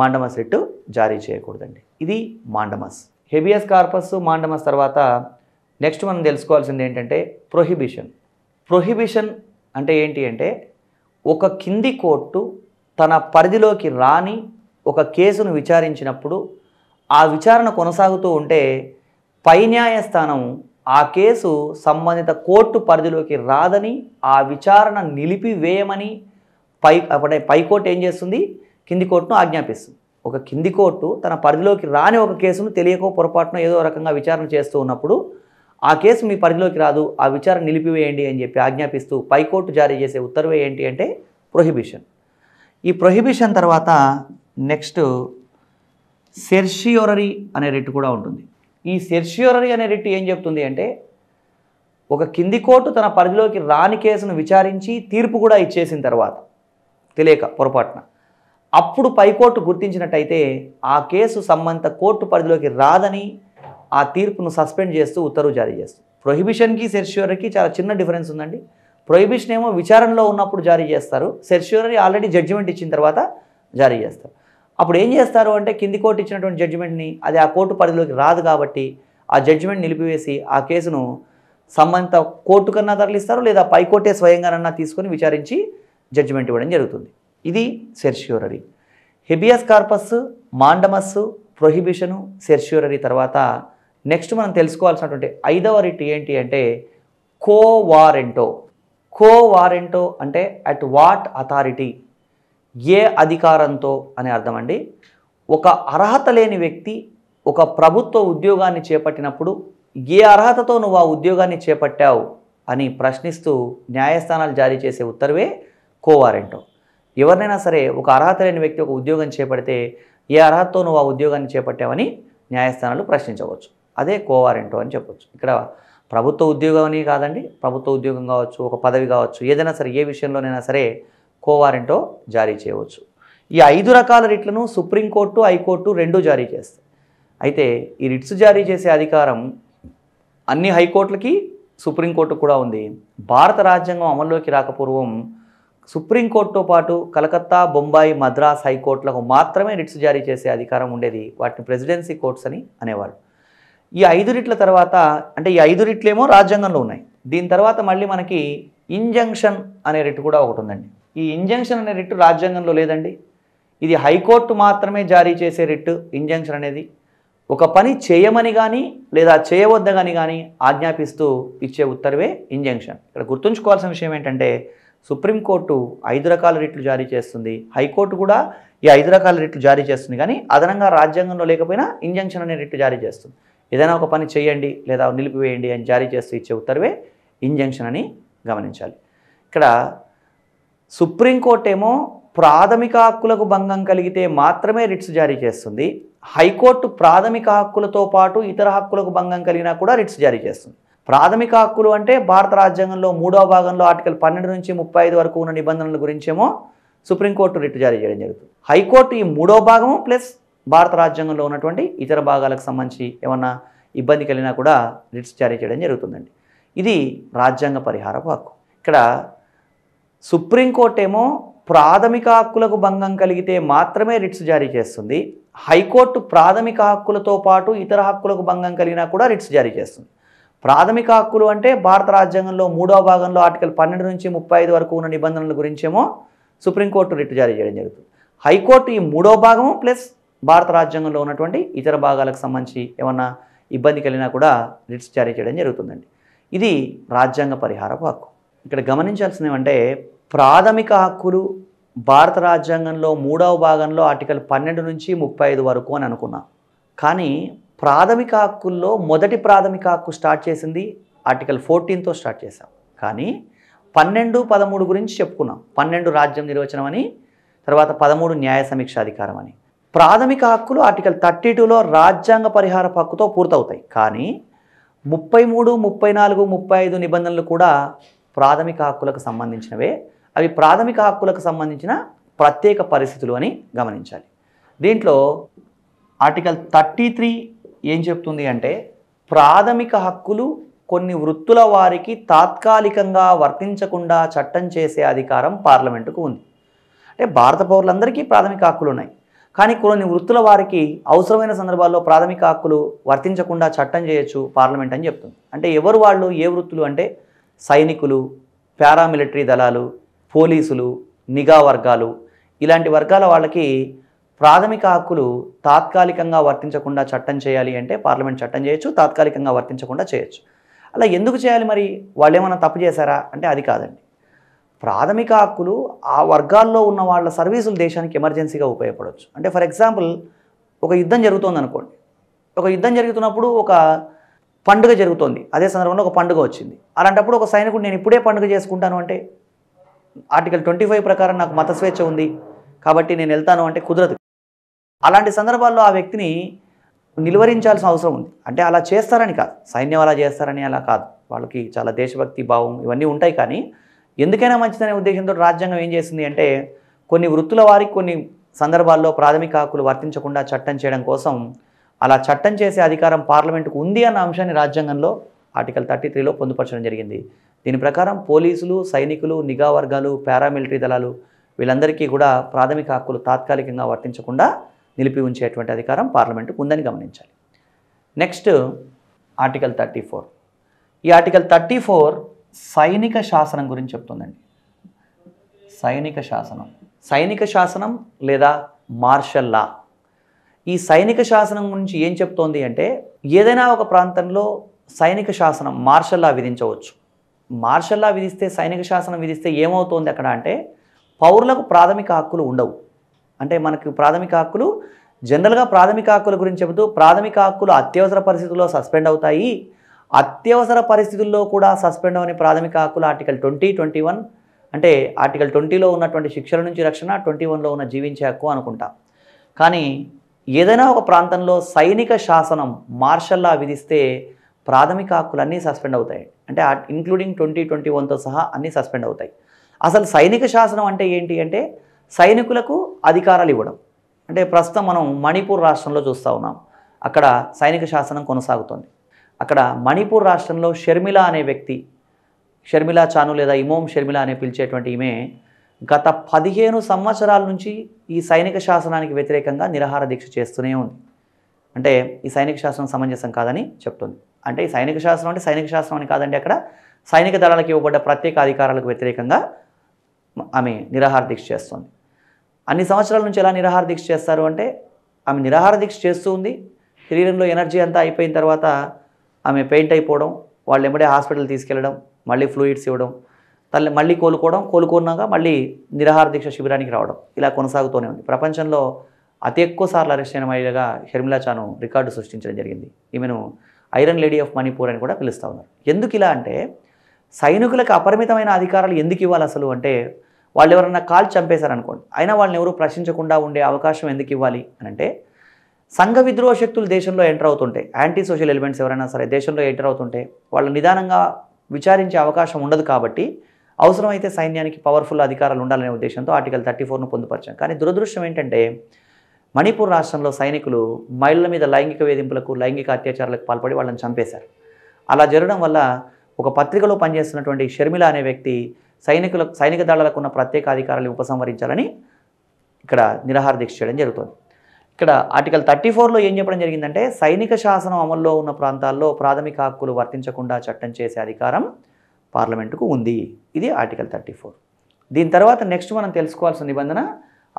మాండమస్ రిట్టు జారీ చేయకూడదండి ఇది మాండమస్ హెబియస్ కార్పస్ మాండమస్ తర్వాత నెక్స్ట్ మనం తెలుసుకోవాల్సింది ఏంటంటే ప్రొహిబిషన్ ప్రొహిబిషన్ అంటే ఏంటి అంటే ఒక కింది కోర్టు తన పరిధిలోకి రాని ఒక కేసును విచారించినప్పుడు ఆ విచారణ కొనసాగుతూ ఉంటే పై న్యాయస్థానం ఆ కేసు సంబంధిత కోర్టు పరిధిలోకి రాదని ఆ విచారణ నిలిపివేయమని పై అంటే పైకోర్టు ఏం చేస్తుంది కింది కోర్టును ఆజ్ఞాపిస్తుంది ఒక కింది కోర్టు తన పరిధిలోకి రాని ఒక కేసును తెలియకో పొరపాటున ఏదో రకంగా విచారణ చేస్తూ ఉన్నప్పుడు ఆ కేసు మీ పరిధిలోకి రాదు ఆ విచారణ నిలిపివేయండి అని చెప్పి ఆజ్ఞాపిస్తూ పైకోర్టు జారీ చేసే ఉత్తర్వు ఏంటి అంటే ప్రొహిబిషన్ ఈ ప్రొహిబిషన్ తర్వాత నెక్స్ట్ సెర్షియోరరీ అనే రిట్ కూడా ఉంటుంది ఈ సెర్షియోరరీ అనే రిట్ ఏం చెప్తుంది అంటే ఒక కింది కోర్టు తన పరిధిలోకి రాని కేసును విచారించి తీర్పు కూడా ఇచ్చేసిన తర్వాత తెలియక పొరపాటున అప్పుడు పైకోర్టు గుర్తించినట్టయితే ఆ కేసు సంబంధిత కోర్టు పరిధిలోకి రాదని ఆ తీర్పును సస్పెండ్ చేస్తూ ఉత్తర్వు జారీ చేస్తుంది ప్రొహిబిషన్కి సెర్ష్యూర్కి చాలా చిన్న డిఫరెన్స్ ఉందండి ప్రొహిబిషన్ ఏమో విచారణలో ఉన్నప్పుడు జారీ చేస్తారు సెర్ష్యూరీ ఆల్రెడీ జడ్జిమెంట్ ఇచ్చిన తర్వాత జారీ చేస్తారు అప్పుడు ఏం చేస్తారు అంటే కింది కోర్టు ఇచ్చినటువంటి జడ్జిమెంట్ని అది ఆ కోర్టు పరిధిలోకి రాదు కాబట్టి ఆ జడ్జిమెంట్ నిలిపివేసి ఆ కేసును సంబంధిత కోర్టు కన్నా తరలిస్తారు లేదా పైకోర్టే స్వయంగానన్నా తీసుకొని విచారించి జడ్జిమెంట్ ఇవ్వడం జరుగుతుంది ఇది certiorari habeas corpus mandamus prohibition certiorari తర్వాత నెక్స్ట్ మనం తెలుసుకోవాల్సినటువంటి ఐదవ రిట్ ఏంటి అంటే కోవారెంటో కోవారెంటో అంటే అట్ వాట్ అథారిటీ ఏ అధికారంతో అని అర్థం అండి ఒక అర్హత లేని వ్యక్తి ఒక ప్రభుత్వ ఉద్యోగాన్ని చేపట్టినప్పుడు ఏ అర్హతతో నువ్వు ఆ ఉద్యోగాన్ని చేపట్టావు అని ప్రశ్నిస్తూ న్యాయస్థానాలు జారీ చేసే ఉత్తర్వే కోవారెంటో ఎవరినైనా సరే ఒక అర్హత లేని వ్యక్తి ఒక ఉద్యోగం చేపడితే ఏ అర్హతతో నువ్వు ఆ ఉద్యోగాన్ని చేపట్టావని న్యాయస్థానాలు ప్రశ్నించవచ్చు అదే కోవారెంటో అని చెప్పొచ్చు ఇక్కడ ప్రభుత్వ ఉద్యోగం కాదండి ప్రభుత్వ ఉద్యోగం కావచ్చు ఒక పదవి కావచ్చు ఏదైనా సరే ఏ విషయంలోనైనా సరే కోవారెంటో జారీ చేయవచ్చు ఈ ఐదు రకాల రిట్లను సుప్రీంకోర్టు హైకోర్టు రెండు జారీ చేస్తాయి అయితే ఈ రిట్స్ జారీ చేసే అధికారం అన్ని హైకోర్టులకి సుప్రీంకోర్టు కూడా ఉంది భారత రాజ్యాంగం అమల్లోకి రాకపూర్వం సుప్రీంకోర్టుతో పాటు కలకత్తా బొంబాయి మద్రాస్ హైకోర్టులకు మాత్రమే రిట్స్ జారీ చేసే అధికారం ఉండేది వాటిని ప్రెసిడెన్సీ కోర్ట్స్ అని అనేవాళ్ళు ఈ ఐదు రిట్ల తర్వాత అంటే ఈ ఐదు రిట్లేమో రాజ్యాంగంలో ఉన్నాయి దీని తర్వాత మళ్ళీ మనకి ఇంజంక్షన్ అనే రిట్ కూడా ఒకటి ఉందండి ఈ ఇంజంక్షన్ అనే రిట్టు రాజ్యాంగంలో లేదండి ఇది హైకోర్టు మాత్రమే జారీ చేసే రిట్టు ఇంజంక్షన్ అనేది ఒక పని చేయమని కానీ లేదా చేయవద్దని కానీ ఆజ్ఞాపిస్తూ ఇచ్చే ఉత్తర్వే ఇంజంక్షన్ ఇక్కడ గుర్తుంచుకోవాల్సిన విషయం ఏంటంటే సుప్రీంకోర్టు ఐదు రకాల రిట్లు జారీ చేస్తుంది హైకోర్టు కూడా ఈ ఐదు రకాల రిట్లు జారీ చేస్తుంది కానీ అదనంగా రాజ్యాంగంలో లేకపోయినా ఇంజంక్షన్ అనే రిట్టు జారీ చేస్తుంది ఏదైనా ఒక పని చేయండి లేదా నిలిపివేయండి అని జారీ చేస్తూ ఇచ్చే ఉత్తర్వే ఇంజంక్షన్ అని గమనించాలి ఇక్కడ సుప్రీంకోర్టు ఏమో ప్రాథమిక హక్కులకు భంగం కలిగితే మాత్రమే రిట్స్ జారీ చేస్తుంది హైకోర్టు ప్రాథమిక హక్కులతో పాటు ఇతర హక్కులకు భంగం కలిగినా కూడా రిట్స్ జారీ చేస్తుంది ప్రాథమిక హక్కులు అంటే భారత రాజ్యాంగంలో మూడవ భాగంలో ఆర్టికల్ పన్నెండు నుంచి ముప్పై వరకు ఉన్న నిబంధనల గురించేమో సుప్రీంకోర్టు రిట్ జారీ చేయడం జరుగుతుంది హైకోర్టు ఈ మూడో భాగము ప్లస్ భారత రాజ్యాంగంలో ఉన్నటువంటి ఇతర భాగాలకు సంబంధించి ఏమన్నా ఇబ్బంది కలిగినా కూడా రిట్స్ జారీ చేయడం జరుగుతుందండి ఇది రాజ్యాంగ పరిహారపు హక్కు ఇక్కడ సుప్రీంకోర్టు ఏమో ప్రాథమిక హక్కులకు భంగం కలిగితే మాత్రమే రిట్స్ జారీ చేస్తుంది హైకోర్టు ప్రాథమిక హక్కులతో పాటు ఇతర హక్కులకు భంగం కలిగినా కూడా రిట్స్ జారీ చేస్తుంది ప్రాథమిక హక్కులు అంటే భారత రాజ్యాంగంలో మూడవ భాగంలో ఆర్టికల్ పన్నెండు నుంచి ముప్పై వరకు ఉన్న నిబంధనల గురించేమో సుప్రీంకోర్టు రిట్ జారీ చేయడం జరుగుతుంది హైకోర్టు ఈ మూడో భాగము ప్లస్ భారత రాజ్యాంగంలో ఉన్నటువంటి ఇతర భాగాలకు సంబంధించి ఏమన్నా ఇబ్బంది కలిగినా కూడా రిట్స్ జారీ చేయడం జరుగుతుందండి ఇది రాజ్యాంగ పరిహారపు హక్కు ఇక్కడ గమనించాల్సింది ఏమంటే ప్రాథమిక హక్కులు భారత రాజ్యాంగంలో మూడవ భాగంలో ఆర్టికల్ పన్నెండు నుంచి ముప్పై ఐదు వరకు అని అనుకున్నాం కానీ ప్రాథమిక హక్కుల్లో మొదటి ప్రాథమిక హక్కు స్టార్ట్ చేసింది ఆర్టికల్ ఫోర్టీన్తో స్టార్ట్ చేశాం కానీ పన్నెండు పదమూడు గురించి చెప్పుకున్నాం పన్నెండు రాజ్యం నిర్వచనం అని తర్వాత పదమూడు న్యాయ సమీక్షాధికారం అని ప్రాథమిక హక్కులు ఆర్టికల్ థర్టీ టూలో రాజ్యాంగ పరిహార హక్కుతో పూర్తవుతాయి కానీ ముప్పై మూడు ముప్పై నాలుగు ముప్పై ఐదు నిబంధనలు కూడా ప్రాథమిక హక్కులకు సంబంధించినవే అవి ప్రాథమిక హక్కులకు సంబంధించిన ప్రత్యేక పరిస్థితులు అని గమనించాలి దీంట్లో ఆర్టికల్ థర్టీ త్రీ ఏం చెప్తుంది అంటే ప్రాథమిక హక్కులు కొన్ని వృత్తుల వారికి తాత్కాలికంగా వర్తించకుండా చట్టం చేసే అధికారం పార్లమెంటుకు ఉంది అంటే భారత పౌరులందరికీ ప్రాథమిక హక్కులు ఉన్నాయి కానీ కొన్ని వృత్తుల వారికి అవసరమైన సందర్భాల్లో ప్రాథమిక హక్కులు వర్తించకుండా చట్టం చేయొచ్చు పార్లమెంట్ అని చెప్తుంది అంటే ఎవరు వాళ్ళు ఏ వృత్తులు అంటే సైనికులు పారామిలిటరీ దళాలు పోలీసులు నిఘా వర్గాలు ఇలాంటి వర్గాల వాళ్ళకి ప్రాథమిక హక్కులు తాత్కాలికంగా వర్తించకుండా చట్టం చేయాలి అంటే పార్లమెంట్ చట్టం చేయొచ్చు తాత్కాలికంగా వర్తించకుండా చేయొచ్చు అలా ఎందుకు చేయాలి మరి వాళ్ళు ఏమైనా తప్పు చేశారా అంటే అది కాదండి ప్రాథమిక హక్కులు ఆ వర్గాల్లో ఉన్న వాళ్ళ సర్వీసులు దేశానికి ఎమర్జెన్సీగా ఉపయోగపడవచ్చు అంటే ఫర్ ఎగ్జాంపుల్ ఒక యుద్ధం జరుగుతోంది అనుకోండి ఒక యుద్ధం జరుగుతున్నప్పుడు ఒక పండుగ జరుగుతోంది అదే సందర్భంలో ఒక పండుగ వచ్చింది అలాంటప్పుడు ఒక సైనికుడు నేను ఇప్పుడే పండుగ చేసుకుంటాను అంటే ఆర్టికల్ ట్వంటీ ఫైవ్ ప్రకారం నాకు మత స్వేచ్ఛ ఉంది కాబట్టి నేను వెళ్తాను అంటే కుదరదు అలాంటి సందర్భాల్లో ఆ వ్యక్తిని నిలువరించాల్సిన అవసరం ఉంది అంటే అలా చేస్తారని కాదు సైన్యం అలా చేస్తారని అలా కాదు వాళ్ళకి చాలా దేశభక్తి భావం ఇవన్నీ ఉంటాయి కానీ ఎందుకైనా మంచిదనే ఉద్దేశంతో రాజ్యాంగం ఏం చేసింది అంటే కొన్ని వృత్తుల వారికి కొన్ని సందర్భాల్లో ప్రాథమిక హక్కులు వర్తించకుండా చట్టం చేయడం కోసం అలా చట్టం చేసే అధికారం పార్లమెంటుకు ఉంది అన్న అంశాన్ని రాజ్యాంగంలో ఆర్టికల్ థర్టీ త్రీలో పొందుపరచడం జరిగింది దీని ప్రకారం పోలీసులు సైనికులు నిఘా వర్గాలు పారామిలిటరీ దళాలు వీళ్ళందరికీ కూడా ప్రాథమిక హక్కులు తాత్కాలికంగా వర్తించకుండా నిలిపి ఉంచేటువంటి అధికారం పార్లమెంటుకు ఉందని గమనించాలి నెక్స్ట్ ఆర్టికల్ థర్టీ ఫోర్ ఈ ఆర్టికల్ థర్టీ ఫోర్ సైనిక శాసనం గురించి చెప్తుందండి సైనిక శాసనం సైనిక శాసనం లేదా మార్షల్ లా ఈ సైనిక శాసనం గురించి ఏం చెప్తోంది అంటే ఏదైనా ఒక ప్రాంతంలో సైనిక శాసనం మార్షల్ లా విధించవచ్చు మార్షల్ లా విధిస్తే సైనిక శాసనం విధిస్తే ఏమవుతోంది అక్కడ అంటే పౌరులకు ప్రాథమిక హక్కులు ఉండవు అంటే మనకు ప్రాథమిక హక్కులు జనరల్గా ప్రాథమిక హక్కుల గురించి చెబుతూ ప్రాథమిక హక్కులు అత్యవసర పరిస్థితుల్లో సస్పెండ్ అవుతాయి అత్యవసర పరిస్థితుల్లో కూడా సస్పెండ్ అవని ప్రాథమిక హక్కులు ఆర్టికల్ ట్వంటీ ట్వంటీ వన్ అంటే ఆర్టికల్ ట్వంటీలో ఉన్నటువంటి శిక్షల నుంచి రక్షణ ట్వంటీ వన్లో ఉన్న జీవించే హక్కు అనుకుంటా కానీ ఏదైనా ఒక ప్రాంతంలో సైనిక శాసనం మార్షల్లా విధిస్తే ప్రాథమిక హక్కులన్నీ సస్పెండ్ అవుతాయి అంటే ఇంక్లూడింగ్ ట్వంటీ ట్వంటీ వన్తో సహా అన్నీ సస్పెండ్ అవుతాయి అసలు సైనిక శాసనం అంటే ఏంటి అంటే సైనికులకు అధికారాలు ఇవ్వడం అంటే ప్రస్తుతం మనం మణిపూర్ రాష్ట్రంలో చూస్తూ ఉన్నాం అక్కడ సైనిక శాసనం కొనసాగుతోంది అక్కడ మణిపూర్ రాష్ట్రంలో షర్మిల అనే వ్యక్తి షర్మిల చాను లేదా ఇమోం షర్మిల అనే పిలిచేటువంటి ఈమె గత పదిహేను సంవత్సరాల నుంచి ఈ సైనిక శాసనానికి వ్యతిరేకంగా నిరాహార దీక్ష చేస్తూనే ఉంది అంటే ఈ సైనిక శాసనం సమంజసం కాదని చెప్తుంది అంటే ఈ సైనిక శాసనం అంటే సైనిక శాసనం అని కాదండి అక్కడ సైనిక దళాలకు ఇవ్వబడ్డ ప్రత్యేక అధికారాలకు వ్యతిరేకంగా ఆమె నిరాహార దీక్ష చేస్తుంది అన్ని సంవత్సరాల నుంచి ఎలా నిరాహార దీక్ష చేస్తారు అంటే ఆమె నిరాహార దీక్ష చేస్తూ ఉంది శరీరంలో ఎనర్జీ అంతా అయిపోయిన తర్వాత ఆమె పెయింట్ అయిపోవడం వాళ్ళు ఎమ్మడే హాస్పిటల్ తీసుకెళ్ళడం మళ్ళీ ఫ్లూయిడ్స్ ఇవ్వడం తల్లి మళ్ళీ కోలుకోవడం కోలుకున్నాక మళ్ళీ నిరాహార దీక్ష శిబిరానికి రావడం ఇలా కొనసాగుతూనే ఉంది ప్రపంచంలో అతి ఎక్కువ సార్లు అరెస్ట్ అయిన మహిళగా షర్మిలా చాను రికార్డు సృష్టించడం జరిగింది ఈమెను ఐరన్ లేడీ ఆఫ్ మణిపూర్ అని కూడా పిలుస్తూ ఉన్నారు ఎందుకు ఇలా అంటే సైనికులకు అపరిమితమైన అధికారాలు ఎందుకు ఇవ్వాలి అసలు అంటే వాళ్ళు ఎవరన్నా కాల్ చంపేశారనుకోండి అయినా వాళ్ళని ఎవరు ప్రశ్నించకుండా ఉండే అవకాశం ఎందుకు ఇవ్వాలి అని అంటే సంఘ విద్రోహ శక్తులు దేశంలో ఎంటర్ అవుతుంటే యాంటీ సోషల్ ఎలిమెంట్స్ ఎవరైనా సరే దేశంలో ఎంటర్ అవుతుంటే వాళ్ళు నిదానంగా విచారించే అవకాశం ఉండదు కాబట్టి అవసరమైతే సైన్యానికి పవర్ఫుల్ అధికారాలు ఉండాలనే ఉద్దేశంతో ఆర్టికల్ థర్టీ ఫోర్ను పొందుపరిచాం కానీ దురదృష్టం ఏంటంటే మణిపూర్ రాష్ట్రంలో సైనికులు మహిళల మీద లైంగిక వేధింపులకు లైంగిక అత్యాచారాలకు పాల్పడి వాళ్ళని చంపేశారు అలా జరగడం వల్ల ఒక పత్రికలో పనిచేస్తున్నటువంటి షర్మిల అనే వ్యక్తి సైనికులకు సైనిక దళాలకు ఉన్న ప్రత్యేక అధికారాలు ఉపసంహరించాలని ఇక్కడ నిరాహార దీక్ష చేయడం జరుగుతుంది ఇక్కడ ఆర్టికల్ థర్టీ ఫోర్లో ఏం చెప్పడం జరిగిందంటే సైనిక శాసనం అమల్లో ఉన్న ప్రాంతాల్లో ప్రాథమిక హక్కులు వర్తించకుండా చట్టం చేసే అధికారం పార్లమెంటుకు ఉంది ఇది ఆర్టికల్ థర్టీ ఫోర్ దీని తర్వాత నెక్స్ట్ మనం తెలుసుకోవాల్సిన నిబంధన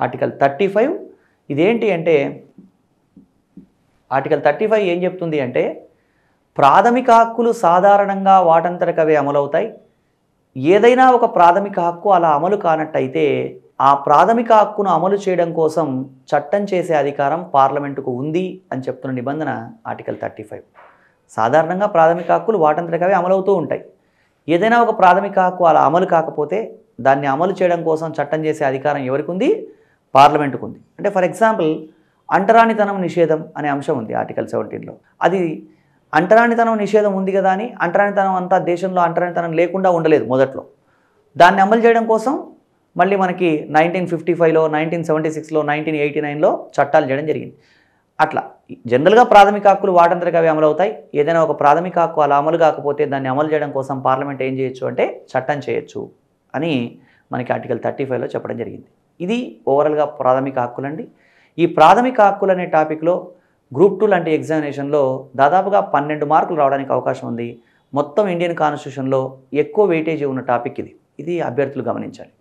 ఆర్టికల్ థర్టీ ఫైవ్ ఇదేంటి అంటే ఆర్టికల్ థర్టీ ఫైవ్ ఏం చెప్తుంది అంటే ప్రాథమిక హక్కులు సాధారణంగా వాటంతరకవే అమలవుతాయి ఏదైనా ఒక ప్రాథమిక హక్కు అలా అమలు కానట్టయితే ఆ ప్రాథమిక హక్కును అమలు చేయడం కోసం చట్టం చేసే అధికారం పార్లమెంటుకు ఉంది అని చెప్తున్న నిబంధన ఆర్టికల్ థర్టీ ఫైవ్ సాధారణంగా ప్రాథమిక హక్కులు వాటంతటికవే అమలవుతూ ఉంటాయి ఏదైనా ఒక ప్రాథమిక హక్కు అలా అమలు కాకపోతే దాన్ని అమలు చేయడం కోసం చట్టం చేసే అధికారం ఎవరికి ఉంది పార్లమెంటుకు ఉంది అంటే ఫర్ ఎగ్జాంపుల్ అంటరానితనం నిషేధం అనే అంశం ఉంది ఆర్టికల్ సెవెంటీన్లో అది అంటరానితనం నిషేధం ఉంది కదా అని అంటరానితనం అంతా దేశంలో అంటరానితనం లేకుండా ఉండలేదు మొదట్లో దాన్ని అమలు చేయడం కోసం మళ్ళీ మనకి నైన్టీన్ ఫిఫ్టీ ఫైవ్లో నైన్టీన్ సెవెంటీ సిక్స్లో నైన్టీన్ ఎయిటీ నైన్లో చట్టాలు చేయడం జరిగింది అట్లా జనరల్గా ప్రాథమిక హక్కులు వాటంతరికి అవి అమలవుతాయి ఏదైనా ఒక ప్రాథమిక హక్కు అలా అమలు కాకపోతే దాన్ని అమలు చేయడం కోసం పార్లమెంట్ ఏం చేయొచ్చు అంటే చట్టం చేయొచ్చు అని మనకి ఆర్టికల్ థర్టీ ఫైవ్లో చెప్పడం జరిగింది ఇది ఓవరాల్గా ప్రాథమిక హక్కులండి ఈ ప్రాథమిక హక్కులు అనే టాపిక్లో గ్రూప్ టూ లాంటి ఎగ్జామినేషన్లో దాదాపుగా పన్నెండు మార్కులు రావడానికి అవకాశం ఉంది మొత్తం ఇండియన్ కాన్స్టిట్యూషన్లో ఎక్కువ వెయిటేజ్ ఉన్న టాపిక్ ఇది ఇది అభ్యర్థులు గమనించాలి